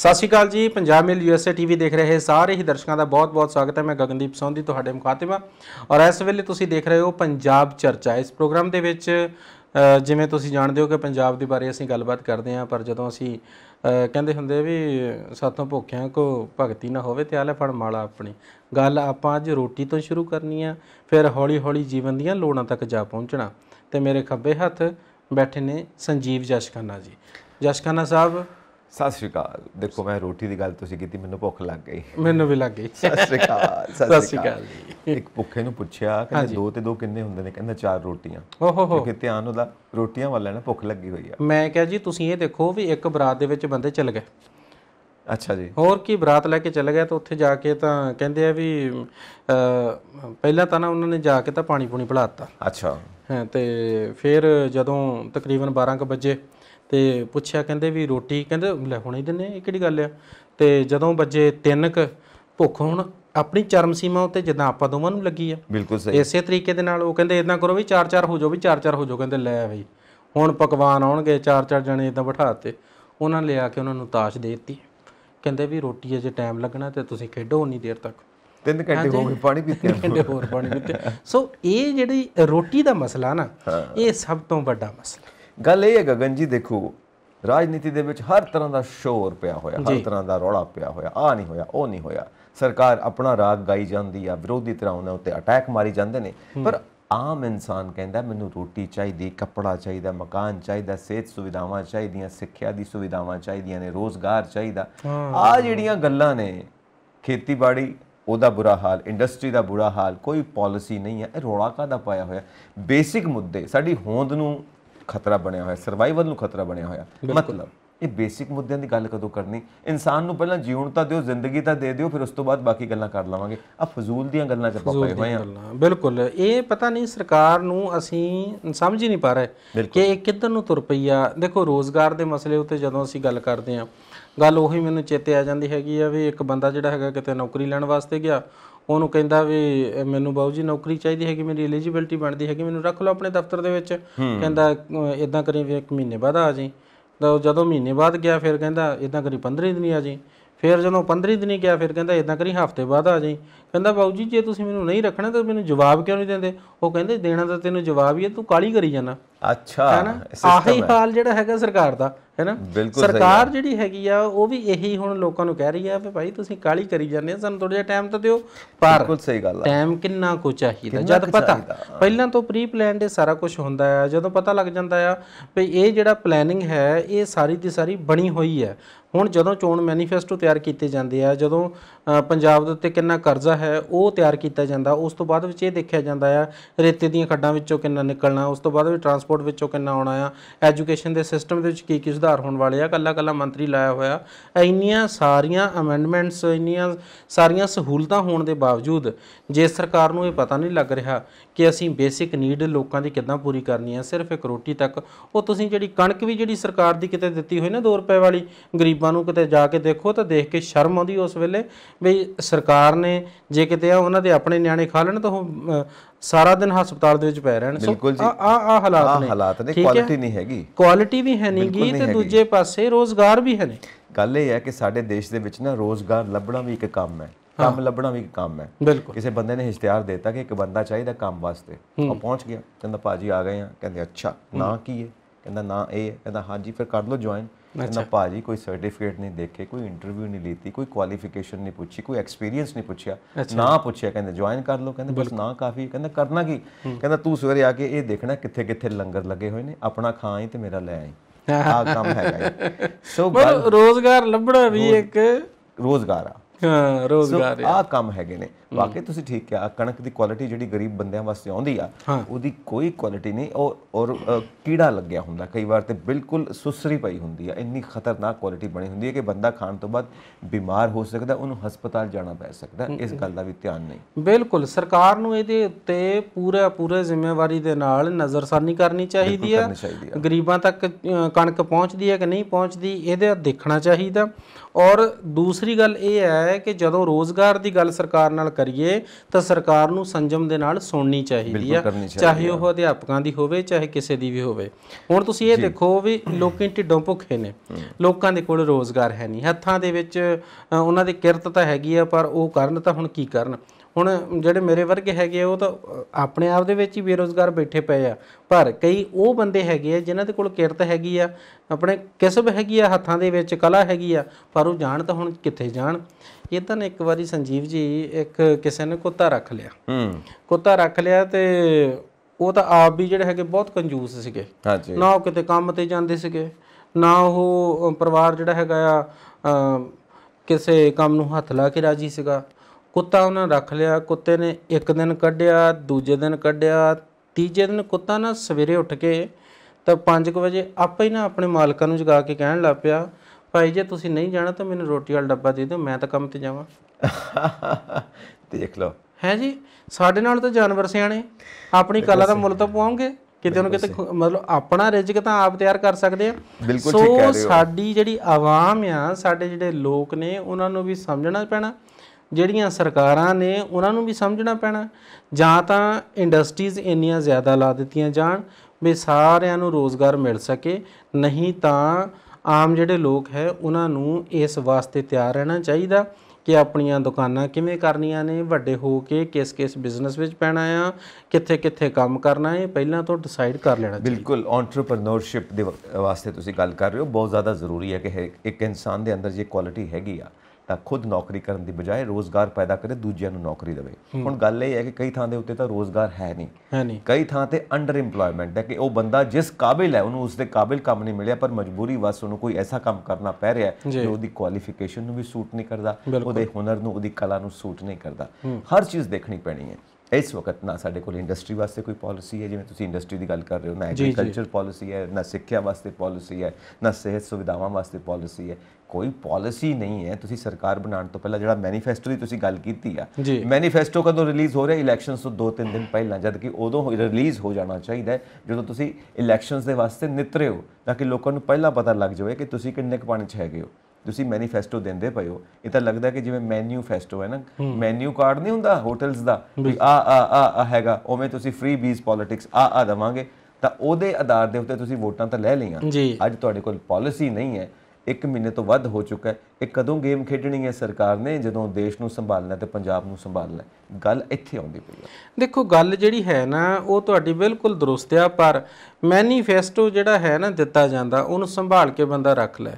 ਸਤਿ ਸ਼੍ਰੀ ਅਕਾਲ ਜੀ ਪੰਜਾਬ ਮਿਲ USA TV ਦੇਖ ਰਹੇ ਸਾਰੇ ਹੀ ਦਰਸ਼ਕਾਂ ਦਾ ਬਹੁਤ-ਬਹੁਤ ਸਵਾਗਤ ਹੈ ਮੈਂ ਗਗਨਦੀਪ ਸੌਂਦੀ ਤੁਹਾਡੇ ਮੁਖਾਤਿਬ ਹਾਂ ਔਰ ਇਸ ਵੇਲੇ ਤੁਸੀਂ ਦੇਖ ਰਹੇ ਹੋ ਪੰਜਾਬ ਚਰਚਾ ਇਸ ਪ੍ਰੋਗਰਾਮ ਦੇ ਵਿੱਚ ਜਿਵੇਂ ਤੁਸੀਂ ਜਾਣਦੇ ਹੋ ਕਿ ਪੰਜਾਬ ਦੇ ਬਾਰੇ ਅਸੀਂ ਗੱਲਬਾਤ ਕਰਦੇ ਹਾਂ ਪਰ ਜਦੋਂ ਅਸੀਂ ਕਹਿੰਦੇ ਹੁੰਦੇ ਵੀ ਸਾਥੋਂ ਭੁੱਖਿਆਂ ਕੋ ਭਗਤੀ ਨਾ ਹੋਵੇ ਤੇ ਆਲੇ ਫੜ ਮਾਲਾ ਆਪਣੀ ਗੱਲ ਆਪਾਂ ਅੱਜ ਰੋਟੀ ਤੋਂ ਸ਼ੁਰੂ ਕਰਨੀ ਆ ਫਿਰ ਹੌਲੀ-ਹੌਲੀ ਜੀਵਨ ਦੀਆਂ ਲੋੜਾਂ ਤੱਕ ਜਾ ਪਹੁੰਚਣਾ ਤੇ ਮੇਰੇ ਖੱਬੇ ਹੱਥ ਬੈਠੇ ਨੇ ਸੰਜੀਵ ਜਸ਼ਖਾਨਾ ਜੀ ਜਸ਼ਖਾਨਾ ਸਾਹਿਬ ਸਤਿ ਸ਼੍ਰੀ ਅਕਾਲ ਦੇਖੋ ਮੈਂ ਰੋਟੀ ਦੀ ਗੱਲ ਤੁਸੀਂ ਕੀਤੀ ਮੈਨੂੰ ਭੁੱਖ ਲੱਗ ਗਈ ਮੈਨੂੰ ਵੀ ਲੱਗ ਗਈ ਸਤਿ ਸ਼੍ਰੀ ਅਕਾਲ ਸਤਿ ਸ਼੍ਰੀ ਅਕਾਲ ਇੱਕ ਭੁੱਖੇ ਨੂੰ ਪੁੱਛਿਆ ਕਿ ਦੋ ਤੇ ਦੋ ਕਿੰਨੇ ਹੁੰਦੇ ਨੇ ਕਹਿੰਦਾ ਚਾਰ ਰੋਟੀਆਂ ਕਿਉਂਕਿ ਧਿਆਨ ਉਹਦਾ ਰੋਟੀਆਂ ਵੱਲ ਹੈ ਨਾ ਭੁੱਖ ਲੱਗੀ ਹੋਈ ਆ ਮੈਂ ਕਿਹਾ ਜੀ ਤੁਸੀਂ ਇਹ ਦੇਖੋ ਵੀ ਇੱਕ ਬਰਾਤ ਦੇ ਵਿੱਚ ਬੰਦੇ ਚੱਲ ਗਏ ਅੱਛਾ ਜੀ ਹੋਰ ਕੀ ਬਰਾਤ ਲੈ ਕੇ ਚਲੇ ਗਿਆ ਤਾਂ ਉੱਥੇ ਜਾ ਕੇ ਤਾਂ ਕਹਿੰਦੇ ਆ ਵੀ ਪਹਿਲਾਂ ਤਾਂ ਨਾ ਉਹਨਾਂ ਨੇ ਜਾ ਕੇ ਤਾਂ ਪਾਣੀ ਪੂਣੀ ਪਿਲਾਤਾ ਅੱਛਾ ਹਾਂ ਤੇ ਫਿਰ ਜਦੋਂ ਤਕਰੀਬਨ 12:00 ਵਜੇ ਤੇ ਪੁੱਛਿਆ ਕਹਿੰਦੇ ਵੀ ਰੋਟੀ ਕਹਿੰਦੇ ਲੈ ਹੁਣੇ ਹੀ ਦਿੰਨੇ ਇਹ ਕਿਹੜੀ ਗੱਲ ਆ ਤੇ ਜਦੋਂ ਵੱਜੇ 3 ਕ ਭੁੱਖ ਹੁਣ ਆਪਣੀ ਚਰਮ ਸੀਮਾ ਉੱਤੇ ਜਿੱਦਾਂ ਆਪਾਂ ਦੋਵਾਂ ਨੂੰ ਲੱਗੀ ਆ ਬਿਲਕੁਲ ਸਹੀ ਇਸੇ ਤਰੀਕੇ ਦੇ ਨਾਲ ਉਹ ਕਹਿੰਦੇ ਇਦਾਂ ਕਰੋ ਵੀ ਚਾਰ ਚਾਰ ਹੋ ਜਾਓ ਵੀ ਚਾਰ ਚਾਰ ਹੋ ਜਾਓ ਕਹਿੰਦੇ ਲੈ ਬਈ ਹੁਣ ਪਕਵਾਨ ਆਉਣਗੇ ਚਾਰ ਚਾਰ ਜਣੇ ਇਦਾਂ ਬਿਠਾਤੇ ਉਹਨਾਂ ਲਿਆ ਕੇ ਉਹਨਾਂ ਨੂੰ ਤਾਸ਼ ਦੇ ਦਿੱਤੀ ਕਹਿੰਦੇ ਵੀ ਰੋਟੀ ਅਜੇ ਟਾਈਮ ਲੱਗਣਾ ਤੇ ਤੁਸੀਂ ਖੇਡੋ ਉਨੀ ਦੇਰ ਤੱਕ ਤਿੰਨ ਘੰਟੇ ਹੋ ਗਏ ਪਾਣੀ ਪੀਤੇ ਘੰਟੇ ਹੋਰ ਪਾਣੀ ਪੀਤੇ ਸੋ ਇਹ ਜਿਹੜੀ ਰੋਟੀ ਦਾ ਮਸਲਾ ਨਾ ਇਹ ਸਭ ਤੋਂ ਵੱਡਾ ਮਸਲਾ ਗੱਲ ਇਹ ਹੈ ਗਗਨ ਜੀ ਦੇਖੋ ਰਾਜਨੀਤੀ ਦੇ ਵਿੱਚ ਹਰ ਤਰ੍ਹਾਂ ਦਾ ਸ਼ੋਰ ਪਿਆ ਹੋਇਆ ਹਰ ਤਰ੍ਹਾਂ ਦਾ ਰੌਲਾ ਪਿਆ ਹੋਇਆ ਆ ਨਹੀਂ ਹੋਇਆ ਉਹ ਨਹੀਂ ਹੋਇਆ ਸਰਕਾਰ ਆਪਣਾ ਰਾਗ ਗਾਈ ਜਾਂਦੀ ਆ ਵਿਰੋਧੀ ਤਰ੍ਹਾਂ ਉਹਨਾਂ ਉੱਤੇ ਅਟੈਕ ਮਾਰੀ ਜਾਂਦੇ ਨੇ ਪਰ ਆਮ ਇਨਸਾਨ ਕਹਿੰਦਾ ਮੈਨੂੰ ਰੋਟੀ ਚਾਹੀਦੀ ਕੱਪੜਾ ਚਾਹੀਦਾ ਮਕਾਨ ਚਾਹੀਦਾ ਸਿਹਤ ਸੁਵਿਧਾਵਾਂ ਚਾਹੀਦੀਆਂ ਸਿੱਖਿਆ ਦੀ ਸੁਵਿਧਾਵਾਂ ਚਾਹੀਦੀਆਂ ਨੇ ਰੋਜ਼ਗਾਰ ਚਾਹੀਦਾ ਆ ਜਿਹੜੀਆਂ ਗੱਲਾਂ ਨੇ ਖੇਤੀਬਾੜੀ ਉਹਦਾ ਬੁਰਾ ਹਾਲ ਇੰਡਸਟਰੀ ਦਾ ਬੁਰਾ ਹਾਲ ਕੋਈ ਪਾਲਿਸੀ ਨਹੀਂ ਹੈ ਇਹ ਕਾ ਦਾ ਪਾਇਆ ਹੋਇਆ ਬੇਸਿਕ ਮੁੱਦੇ ਸਾਡੀ ਹੋਂਦ ਨੂੰ ਖਤਰਾ ਬਣਿਆ ਹੋਇਆ ਸਰਵਾਈਵਲ ਨੂੰ ਖਤਰਾ ਬਣਿਆ ਹੋਇਆ ਮਤਲਬ ਇਹ ਬੇਸਿਕ ਮੁੱਦਿਆਂ ਦੀ ਗੱਲ ਕਦੋਂ ਕਰਨੀ ਇਨਸਾਨ ਨੂੰ ਪਹਿਲਾਂ ਜੀਉਣ ਤਾਂ ਦਿਓ ਜ਼ਿੰਦਗੀ ਤਾਂ ਦੇ ਦਿਓ ਫਿਰ ਉਸ ਤੋਂ ਬਾਅਦ ਬਾਕੀ ਗੱਲਾਂ ਕਰ ਲਵਾਂਗੇ ਆ ਫਜ਼ੂਲ ਦੀਆਂ ਗੱਲਾਂ ਚ ਪਏ ਹੋਏ ਆ ਬਿਲਕੁਲ ਇਹ ਪਤਾ ਨਹੀਂ ਸਰਕਾਰ ਨੂੰ ਅਸੀਂ ਸਮਝ ਹੀ ਨਹੀਂ ਪਾ ਰਹੇ ਕਿ ਇਹ ਕਿੱਧਰ ਨੂੰ ਤੁਰ ਪਈ ਆ ਦੇਖੋ ਰੋਜ਼ਗਾਰ ਦੇ ਮਸਲੇ ਉੱਤੇ ਜਦੋਂ ਅਸੀਂ ਗੱਲ ਕਰਦੇ ਆ ਗੱਲ ਉਹੀ ਮੈਨੂੰ ਚੇਤੇ ਆ ਜਾਂਦੀ ਹੈਗੀ ਆ ਵੀ ਇੱਕ ਬੰਦਾ ਜਿਹੜਾ ਹੈਗਾ ਕਿਤੇ ਨੌਕਰੀ ਲੈਣ ਵਾਸਤੇ ਗਿਆ ਉਹਨੂੰ ਕਹਿੰਦਾ ਵੀ ਮੈਨੂੰ ਬਾਊ ਜੀ ਨੌਕਰੀ ਚਾਹੀਦੀ ਹੈਗੀ ਮੇਰੀ ਐਲੀਜੀਬਿਲਟੀ ਬਣਦੀ ਹੈਗੀ ਮੈਨੂੰ ਰੱਖ ਲਓ ਆਪਣੇ ਦਫ਼ਤਰ ਦੇ ਵਿੱਚ ਕਹਿੰਦਾ ਇਦਾਂ ਕਰੀ ਵੀ ਇੱਕ ਮਹੀਨੇ ਬਾਅਦ ਆ ਜੀ ਤਾਂ ਜਦੋਂ ਮਹੀਨੇ ਬਾਅਦ ਗਿਆ ਫਿਰ ਕਹਿੰਦਾ ਇਦਾਂ ਕਰੀ 15 ਦਿਨ ਆ ਜੀ ਫਿਰ ਜਦੋਂ 15 ਦਿਨ ਗਿਆ ਫਿਰ ਕਹਿੰਦਾ ਇਦਾਂ ਕਰੀ ਹਫਤੇ ਬਾਅਦ ਆ ਜੀ ਕਹਿੰਦਾ ਬਾਊ ਜੀ ਜੇ ਤੁਸੀਂ ਮੈਨੂੰ ਨਹੀਂ ਰੱਖਣਾ ਤਾਂ ਮੈਨੂੰ ਜਵਾਬ ਕਿਉਂ ਨਹੀਂ ਦਿੰਦੇ ਉਹ ਕਹਿੰਦੇ ਦੇਣਾ ਤਾਂ ਤੈਨੂੰ ਜਵਾਬ ਹੀ ਹੈ ਤੂੰ ਕਾਲੀ ਕਰੀ ਜਾਣਾ ਅੱਛਾ ਆਹੀ ਹਾਲ ਜਿਹੜਾ ਹੈਗਾ ਸਰਕਾਰ ਦਾ ਹੈਨਾ ਸਰਕਾਰ ਜਿਹੜੀ ਹੈਗੀ ਆ ਉਹ ਵੀ ਇਹੀ ਹੁਣ ਲੋਕਾਂ ਨੂੰ ਕਹਿ ਰਹੀ ਆ ਵੀ ਭਾਈ ਤੁਸੀਂ ਕਾਲੀ ਕਰੀ ਜਾਂਦੇ ਆ ਸਾਨੂੰ ਥੋੜਾ ਜਿਹਾ ਟਾਈਮ ਤਾਂ ਦਿਓ ਪਰ ਬਿਲਕੁਲ ਸਹੀ ਗੱਲ ਆ ਟਾਈਮ ਕਿੰਨਾ ਕੁ ਚਾਹੀਦਾ ਜਦ ਪਤਾ ਪਹਿਲਾਂ ਤੋਂ ਪ੍ਰੀ ਪਲਾਨ ਇਹ ਸਾਰਾ ਕੁਝ ਹੁੰਦਾ ਆ ਜਦੋਂ ਪਤਾ ਲੱਗ ਜਾਂਦਾ ਆ ਵੀ ਇਹ ਜਿਹੜਾ ਪਲੈਨਿੰਗ ਹੈ ਇਹ ਸਾਰੀ ਦੀ ਸਾਰੀ ਬਣੀ ਹੋਈ ਹੈ ਹੁਣ ਜਦੋਂ ਚੋਣ ਮੈਨੀਫੈਸਟੋ ਤਿਆਰ ਕੀਤੇ ਜਾਂਦੇ ਆ ਜਦੋਂ ਪੰਜਾਬ ਦੇ ਉੱਤੇ ਕਿੰਨਾ ਕਰਜ਼ਾ ਹੈ ਉਹ ਤਿਆਰ ਕੀਤਾ ਜਾਂਦਾ ਉਸ ਤੋਂ ਬਾਅਦ ਵਿੱਚ ਇਹ ਦੇਖਿਆ ਜਾਂਦਾ ਆ ਰੇਤੇ ਦੀਆਂ ਖੱਡਾਂ ਵਿੱਚੋਂ ਕਿੰਨਾ ਨਿਕਲਣਾ ਉਸ ਤੋਂ ਬਾਅਦ ਵੀ ਟਰਾਂਸਪੋਰਟ ਵਿੱਚੋਂ ਕਿੰਨਾ ਆਉਣਾ ਆ ਐਜੂਕੇਸ਼ਨ ਦੇ ਸਿਸਟਮ ਦੇ ਵਿੱਚ ਕੀ ਕੀ ਸੁਧਾਰ ਹੋਣ ਵਾਲੇ ਆ ਕੱਲਾ ਕੱਲਾ ਮੰਤਰੀ ਲਾਇਆ ਹੋਇਆ ਇੰਨੀਆਂ ਸਾਰੀਆਂ ਅਮੈਂਡਮੈਂਟਸ ਇੰਨੀਆਂ ਸਾਰੀਆਂ ਸਹੂਲਤਾਂ ਹੋਣ ਦੇ ਬਾਵਜੂਦ ਜੇ ਸਰਕਾਰ ਨੂੰ ਇਹ ਪਤਾ ਨਹੀਂ ਲੱਗ ਰਿਹਾ ਕਿ ਅਸੀਂ ਬੇਸਿਕ ਨੀਡ ਲੋਕਾਂ ਦੀ ਕਿੱਦਾਂ ਪੂਰੀ ਕਰਨੀ ਹੈ ਸਿਰਫ ਇੱਕ ਰੋਟੀ ਤੱਕ ਉਹ ਤੁਸੀਂ ਜਿਹੜੀ ਕਣਕ ਵੀ ਜਿਹੜੀ ਸਰਕਾਰ ਦੀ ਕਿਤੇ ਦਿੱਤੀ ਹੋਈ ਨਾ 2 ਰੁਪਏ ਵਾਲੀ ਗਰੀਬਾਂ ਨੂੰ ਕਿਤੇ ਜਾ ਕੇ ਦੇਖੋ ਤਾਂ ਦੇਖ ਕੇ ਸ਼ਰਮ ਆਉਂਦੀ ਉਸ ਵੇਲੇ ਵੀ ਸਰਕਾਰ ਨੇ ਜੇ ਕਿਤੇ ਆ ਉਹਨਾਂ ਦੇ ਆਪਣੇ ਨਿਆਣੇ ਖਾ ਲੈਣ ਤਾਂ ਉਹ ਸਾਰਾ ਦਿਨ ਹਸਪਤਾਲ ਦੇ ਵਿੱਚ ਪੈ ਰਹਿਣ ਸੋ ਆ ਆ ਹਾਲਾਤ ਨੇ ਹਾਲਾਤ ਨੇ ਕੁਆਲਿਟੀ ਨਹੀਂ ਹੈਗੀ ਕੁਆਲਿਟੀ ਵੀ ਹੈ ਨਹੀਂਗੀ ਤੇ ਦੂਜੇ ਪਾਸੇ ਰੋਜ਼ਗਾਰ ਵੀ ਹੈ ਨੇ ਗੱਲ ਇਹ ਹੈ ਕਿ ਸਾਡੇ ਦੇਸ਼ ਦੇ ਵਿੱਚ ਨਾ ਰੋਜ਼ਗਾਰ ਲੱਭਣਾ ਵੀ ਇੱਕ ਕੰਮ ਹੈ ਕੰਮ ਲੱਭਣਾ ਵੀ ਇੱਕ ਕੰਮ ਹੈ ਕਿਸੇ ਬੰਦੇ ਨੇ ਇਸ਼ਤਿਹਾਰ ਦਿੱਤਾ ਕਿ ਇੱਕ ਬੰਦਾ ਚਾਹੀਦਾ ਕੰਮ ਵਾਸਤੇ ਉਹ ਪਹੁੰਚ ਗਿਆ ਕਹਿੰਦਾ ਭਾਜੀ ਆ ਗਏ ਆ ਕਹਿੰਦੇ ਅੱਛਾ ਨਾ ਕੀ ਹੈ ਕਹਿੰਦਾ ਨਾ ਇਹ ਕਹਿੰਦਾ ਹਾਂਜੀ ਫਿਰ ਕਰ ਲਓ ਜੁਆਇਨ ਕਹਿੰਦਾ ਭਾਜੀ ਕੋਈ ਸਰਟੀਫਿਕੇਟ ਨਹੀਂ ਦੇਖੇ ਕੋਈ ਇੰਟਰਵਿਊ ਨਹੀਂ ਲੀਤੀ ਕੋਈ ਕੁਆਲੀਫਿਕੇਸ਼ਨ ਨਹੀਂ ਪੁੱਛੀ ਕੋਈ ਐਕਸਪੀਰੀਅੰਸ ਨਹੀਂ ਪੁੱਛਿਆ ਨਾ ਪੁੱਛਿਆ ਕਹਿੰਦੇ ਜੁਆਇਨ ਕਰ ਲਓ ਕਹਿੰਦੇ ਬਸ ਨਾ ਕਾਫੀ ਕਹਿੰਦਾ ਕਰਨਾ ਕੀ ਕਹਿੰਦਾ ਤੂੰ ਸਵੇਰੇ ਆ ਕੇ ਇਹ ਦੇਖਣਾ ਕਿੱਥੇ ਕਿੱਥੇ ਲੰਗਰ ਲੱਗੇ ਹੋਏ ਨੇ ਆਪਣਾ ਖਾਂ ਤੇ ਮੇਰਾ ਲੈ ਆਈ ਆ ਕੰਮ ਹੈਗਾ ਸੋ ਰੋਜ਼ਗਾਰ ਲੱਭਣਾ ਵੀ ਇੱਕ ਰੋਜ਼ਗਾਰ ਆ ਹਾਂ ਰੋਜ਼ਗਾਰ ਆ ਕੰਮ ਹੈਗੇ ਨੇ ਵਾਕਈ ਤੁਸੀਂ ਠੀਕ ਕਿਹਾ ਕਣਕ ਦੀ ਕੁਆਲਿਟੀ ਜਿਹੜੀ ਗਰੀਬ ਬੰਦਿਆਂ ਵਾਸਤੇ ਆਉਂਦੀ ਆ ਉਹਦੀ ਕੋਈ ਕੁਆਲਿਟੀ ਨਹੀਂ ਔਰ ਔਰ ਕੀੜਾ ਲੱਗਿਆ ਹੁੰਦਾ ਕਈ ਵਾਰ ਤੇ ਬਿਲਕੁਲ ਸੁਸਰੀ ਪਈ ਹੁੰਦੀ ਆ ਇੰਨੀ ਖਤਰਨਾਕ ਕੁਆਲਿਟੀ ਬਣੀ ਹੁੰਦੀ ਹੈ ਕਿ ਬੰਦਾ ਖਾਣ ਤੋਂ ਬਾਅਦ ਬਿਮਾਰ ਹੋ ਸਕਦਾ ਉਹਨੂੰ ਹਸਪਤਾਲ ਜਾਣਾ ਪੈ ਸਕਦਾ ਇਸ ਗੱਲ ਦਾ ਵੀ ਧਿਆਨ ਨਹੀਂ ਬਿਲਕੁਲ ਸਰਕਾਰ ਨੂੰ ਇਹਦੇ ਉੱਤੇ ਪੂਰਾ ਪੂਰੇ ਜ਼ਿੰਮੇਵਾਰੀ ਦੇ ਨਾਲ ਨਜ਼ਰਸਾਨੀ ਕਰਨੀ ਚਾਹੀਦੀ ਆ ਗਰੀਬਾਂ ਤੱਕ ਕਣਕ ਪਹੁੰਚਦੀ ਹੈ ਕਿ ਨਹੀਂ ਪਹੁੰਚਦੀ ਇਹਦੇ ਦੇਖਣਾ ਚਾਹੀਦਾ ਔਰ ਦੂਸਰੀ ਗੱਲ ਇਹ ਹੈ ਕਿ ਜਦੋਂ ਰੋਜ਼ਗਾਰ ਦੀ ਗੱਲ ਸਰਕਾਰ ਨਾਲ ਕਰੀਏ ਤਾਂ ਸਰਕਾਰ ਨੂੰ ਸੰਜਮ ਦੇ ਨਾਲ ਸੁਣਨੀ ਚਾਹੀਦੀ ਆ ਚਾਹੇ ਉਹ ਅਧਿਆਪਕਾਂ ਦੀ ਹੋਵੇ ਚਾਹੇ ਕਿਸੇ ਦੀ ਵੀ ਹੋਵੇ ਹੁਣ ਤੁਸੀਂ ਇਹ ਦੇਖੋ ਵੀ ਲੋਕੀ ਢਿੱਡੋਂ ਭੁੱਖੇ ਨੇ ਲੋਕਾਂ ਦੇ ਕੋਲ ਰੋਜ਼ਗਾਰ ਹੈ ਨਹੀਂ ਹੱਥਾਂ ਦੇ ਵਿੱਚ ਉਹਨਾਂ ਦੇ ਕਿਰਤ ਤਾਂ ਹੈਗੀ ਆ ਪਰ ਉਹ ਕਰਨ ਤਾਂ ਹੁਣ ਕੀ ਕਰਨ ਹੁਣ ਜਿਹੜੇ ਮੇਰੇ ਵਰਗੇ ਹੈਗੇ ਉਹ ਤਾਂ ਆਪਣੇ ਆਪ ਦੇ ਵਿੱਚ ਹੀ ਬੇਰੋਜ਼ਗਾਰ ਬੈਠੇ ਪਏ ਆ ਪਰ ਕਈ ਉਹ ਬੰਦੇ ਹੈਗੇ ਆ ਜਿਨ੍ਹਾਂ ਦੇ ਕੋਲ ਕਿਰਤ ਹੈਗੀ ਆ ਆਪਣੇ ਕਿਸਬ ਹੈਗੀ ਆ ਹੱਥਾਂ ਦੇ ਵਿੱਚ ਕਲਾ ਹੈਗੀ ਆ ਪਰ ਉਹ ਜਾਣ ਤਾਂ ਹੁਣ ਕਿੱਥੇ ਜਾਣ ਇਦਾਂ ਨੇ ਇੱਕ ਵਾਰੀ ਸੰਜੀਵ ਜੀ ਇੱਕ ਕਿਸੇ ਨੇ ਕੁੱਤਾ ਰੱਖ ਲਿਆ ਹੂੰ ਕੁੱਤਾ ਰੱਖ ਲਿਆ ਤੇ ਉਹ ਤਾਂ ਆਪ ਵੀ ਜਿਹੜੇ ਹੈਗੇ ਬਹੁਤ ਕੰਜੂਸ ਸੀਗੇ ਹਾਂਜੀ ਨਾ ਉਹ ਕਿਤੇ ਕੰਮ ਤੇ ਜਾਂਦੇ ਸੀਗੇ ਨਾ ਉਹ ਪਰਿਵਾਰ ਜਿਹੜਾ ਹੈਗਾ ਆ ਕਿਸੇ ਕੰਮ ਨੂੰ ਹੱਥ ਲਾ ਕੇ ਰਾਜੀ ਸੀਗਾ ਕੁੱਤਾ ਉਹਨਾਂ ਰੱਖ ਲਿਆ ਕੁੱਤੇ ਨੇ ਇੱਕ ਦਿਨ ਕੱਢਿਆ ਦੂਜੇ ਦਿਨ ਕੱਢਿਆ ਤੀਜੇ ਦਿਨ ਕੁੱਤਾ ਨਾ ਸਵੇਰੇ ਉੱਠ ਕੇ ਤਾਂ 5 ਵਜੇ ਆਪੇ ਹੀ ਨਾ ਆਪਣੇ ਮਾਲਕਾਂ ਨੂੰ ਜਗਾ ਕੇ ਕਹਿਣ ਲੱਗ ਪਿਆ ਭਾਈ ਜੇ ਤੁਸੀਂ ਨਹੀਂ ਜਾਣਾ ਤਾਂ ਮੈਨੂੰ ਰੋਟੀ ਵਾਲਾ ਡੱਬਾ ਦੇ ਦਿਓ ਮੈਂ ਤਾਂ ਕੰਮ ਤੇ ਜਾਵਾਂ ਦੇਖ ਲਓ ਹੈ ਜੀ ਸਾਡੇ ਨਾਲ ਤਾਂ ਜਾਨਵਰ ਸਿਆਣੇ ਆਪਣੀ ਕਲਾ ਦਾ ਮੁੱਲ ਤਾਂ ਪਾਉਂਗੇ ਕਿਤੇ ਉਹਨਾਂ ਕਿਤੇ ਮਤਲਬ ਆਪਣਾ ਰਿਜ਼ਕ ਤਾਂ ਆਪ ਤਿਆਰ ਕਰ ਸਕਦੇ ਆ ਬਿਲਕੁਲ ਠੀਕ ਕਹਿ ਰਹੇ ਹੋ ਸੋ ਸਾਡੀ ਜਿਹੜੀ ਆਵਾਮ ਆ ਸਾਡੇ ਜਿਹੜੇ ਲੋਕ ਨੇ ਉਹਨਾਂ ਨੂੰ ਵੀ ਸਮਝਣਾ ਪੈਣਾ ਜਿਹੜੀਆਂ ਸਰਕਾਰਾਂ ਨੇ ਉਹਨਾਂ ਨੂੰ ਵੀ ਸਮਝਣਾ ਪੈਣਾ ਜਾਂ ਤਾਂ ਇੰਡਸਟਰੀਜ਼ ਇੰਨੀਆਂ ਜ਼ਿਆਦਾ ਲਾ ਦਿੱਤੀਆਂ ਜਾਣ ਵੀ ਸਾਰਿਆਂ ਨੂੰ ਰੋਜ਼ਗਾਰ ਮਿਲ ਸਕੇ ਨਹੀਂ ਤਾਂ ਆਮ ਜਿਹੜੇ ਲੋਕ ਹੈ ਉਹਨਾਂ ਨੂੰ ਇਸ ਵਾਸਤੇ ਤਿਆਰ ਰਹਿਣਾ ਚਾਹੀਦਾ ਕਿ ਆਪਣੀਆਂ ਦੁਕਾਨਾਂ ਕਿਵੇਂ ਕਰਨੀਆਂ ਨੇ ਵੱਡੇ ਹੋ ਕੇ ਕਿਸ ਕਿਸ ਬਿਜ਼ਨਸ ਵਿੱਚ ਪੈਣਾ ਆ ਕਿੱਥੇ ਕਿੱਥੇ ਕੰਮ ਕਰਨਾ ਹੈ ਪਹਿਲਾਂ ਤੋਂ ਡਿਸਾਈਡ ਕਰ ਲੈਣਾ ਚਾਹੀਦਾ ਬਿਲਕੁਲ ਐਂਟਰਪ੍ਰੈਨਰਸ਼ਿਪ ਦੇ ਵਾਸਤੇ ਤੁਸੀਂ ਗੱਲ ਕਰ ਰਹੇ ਹੋ ਬਹੁਤ ਜ਼ਿਆਦਾ ਜ਼ਰੂਰੀ ਹੈ ਕਿ ਇੱਕ ਇਨਸਾਨ ਦੇ ਅੰਦਰ ਜੇ ਕੁਆਲਿਟੀ ਹੈਗੀ ਆ ਖੁਦ ਨੌਕਰੀ ਕਰਨ ਦੀ ਬਜਾਏ ਰੋਜ਼ਗਾਰ ਪੈਦਾ ਕਰੇ ਦੂਜਿਆਂ ਨੂੰ ਨੌਕਰੀ ਦੇਵੇ ਹੁਣ ਗੱਲ ਇਹ ਹੈ ਕਿ ਕਈ ਥਾਂ ਦੇ ਉੱਤੇ ਤਾਂ ਰੋਜ਼ਗਾਰ ਹੈ ਨਹੀਂ ਹੈ ਨਹੀਂ ਕਈ ਥਾਂ ਤੇ ਅੰਡਰ ਏਮਪਲੋਇਮੈਂਟ ਹੈ ਕਿ ਉਹ ਬੰਦਾ ਜਿਸ ਕਾਬਿਲ ਹੈ ਉਹਨੂੰ ਉਸ ਦੇ ਕਾਬਿਲ ਕੰਮ ਨਹੀਂ ਮਿਲਿਆ ਪਰ ਮਜਬੂਰੀ ਵਸ ਉਹਨੂੰ ਕੋਈ ਐਸਾ ਕੰਮ ਕਰਨਾ ਪੈ ਰਿਹਾ ਜੋ ਉਹਦੀ ਕੁਆਲੀਫਿਕੇਸ਼ਨ ਨੂੰ ਵੀ ਸੂਟ ਨਹੀਂ ਕਰਦਾ ਉਹਦੇ ਹੁਨਰ ਨੂੰ ਉਹਦੀ ਕਲਾ ਨੂੰ ਸੂਟ ਨਹੀਂ ਕਰਦਾ ਹਰ ਚੀਜ਼ ਦੇਖਣੀ ਪੈਣੀ ਹੈ ਇਸ ਵਕਤ ਨਾ ਸਾਡੇ ਕੋਲ ਇੰਡਸਟਰੀ ਵਾਸਤੇ ਕੋਈ ਪਾਲਿਸੀ ਹੈ ਜਿਵੇਂ ਤੁਸੀਂ ਇੰਡਸਟਰੀ ਦੀ ਗੱਲ ਕਰ ਰਹੇ ਹੋ ਨਾ ਐਗਰੀਕਲਚਰ ਪਾਲਿਸੀ ਹੈ ਨਾ ਸਿੱਖਿਆ ਵਾਸਤੇ ਪਾਲਿਸੀ ਹੈ ਨਾ ਸਿਹਤ ਸੁਵਿਧਾਵਾਂ ਵਾਸਤੇ ਪਾਲਿਸੀ ਹੈ ਕੋਈ ਪਾਲਿਸੀ ਨਹੀਂ ਹੈ ਤੁਸੀਂ ਸਰਕਾਰ ਬਣਾਉਣ ਤੋਂ ਪਹਿਲਾਂ ਜਿਹੜਾ ਮੈਨੀਫੈਸਟੋ ਦੀ ਤੁਸੀਂ ਗੱਲ ਕੀਤੀ ਆ ਮੈਨੀਫੈਸਟੋ ਕਦੋਂ ਰਿਲੀਜ਼ ਹੋ ਰਿਹਾ ਇਲੈਕਸ਼ਨਸ ਤੋਂ 2-3 ਦਿਨ ਪਹਿਲਾਂ ਜਦ ਕਿ ਉਦੋਂ ਰਿਲੀਜ਼ ਹੋ ਜਾਣਾ ਚਾਹੀਦਾ ਜਦੋਂ ਤੁਸੀਂ ਇਲੈਕਸ਼ਨਸ ਦੇ ਵਾਸਤੇ ਨਿਤਰੇ ਹੋ ਤਾਂ ਕਿ ਲੋਕਾਂ ਨੂੰ ਪਹਿਲਾਂ ਪਤਾ ਲੱਗ ਜਾਵੇ ਕਿ ਤੁਸੀਂ ਕਿੰਨੇ ਕੁ ਪਾਣੀ 'ਚ ਹੈਗੇ ਹੋ ਤੁਸੀਂ ਮੈਨੀਫੈਸਟੋ ਦਿੰਦੇ ਪਏ ਹੋ ਇਹ ਤਾਂ ਲੱਗਦਾ ਕਿ ਜਿਵੇਂ ਮੈਨਿਊ ਫੈਸਟੋ ਹੈ ਨਾ ਮੈਨੂ ਕਾਰਡ ਨਹੀਂ ਹੁੰਦਾ ਹੋਟਲਸ ਦਾ ਵੀ ਆ ਆ ਆ ਆ ਹੈਗਾ ਉਵੇਂ ਤੁਸੀਂ ਫ੍ਰੀ ਬੀਜ਼ ਪੋਲਿਟਿਕਸ ਆ ਆ ਦਵਾਂਗੇ ਤਾਂ ਉਹਦੇ ਆਧਾਰ ਦੇ ਉੱਤੇ ਤੁਸੀਂ ਵੋਟਾਂ ਤਾਂ ਲੈ ਲਈਆਂ ਅੱਜ ਤੁਹਾਡੇ ਕੋਲ ਪਾਲਿਸੀ ਨਹੀਂ ਹੈ 1 ਮਹੀਨੇ ਤੋਂ ਵੱਧ ਹੋ ਚੁੱਕਾ ਹੈ ਇਹ ਕਦੋਂ ਗੇਮ ਖੇਡਣੀ ਹੈ ਸਰਕਾਰ ਨੇ ਜਦੋਂ ਦੇਸ਼ ਨੂੰ ਸੰਭਾਲਣਾ ਤੇ ਪੰਜਾਬ ਨੂੰ ਸੰਭਾਲਣਾ ਗੱਲ ਇੱਥੇ ਆਉਂਦੀ ਪਈ ਹੈ ਦੇਖੋ ਗੱਲ ਜਿਹੜੀ ਹੈ ਨਾ ਉਹ ਤੁਹਾਡੀ ਬਿਲਕੁਲ ਦਰੁਸਤ ਆ ਪਰ ਮੈਨੀਫੈਸਟੋ ਜਿਹੜਾ ਹੈ ਨਾ ਦਿੱਤਾ ਜਾਂਦਾ ਉਹਨੂੰ ਸੰਭਾਲ ਕੇ ਬੰਦਾ ਰੱਖ ਲੈ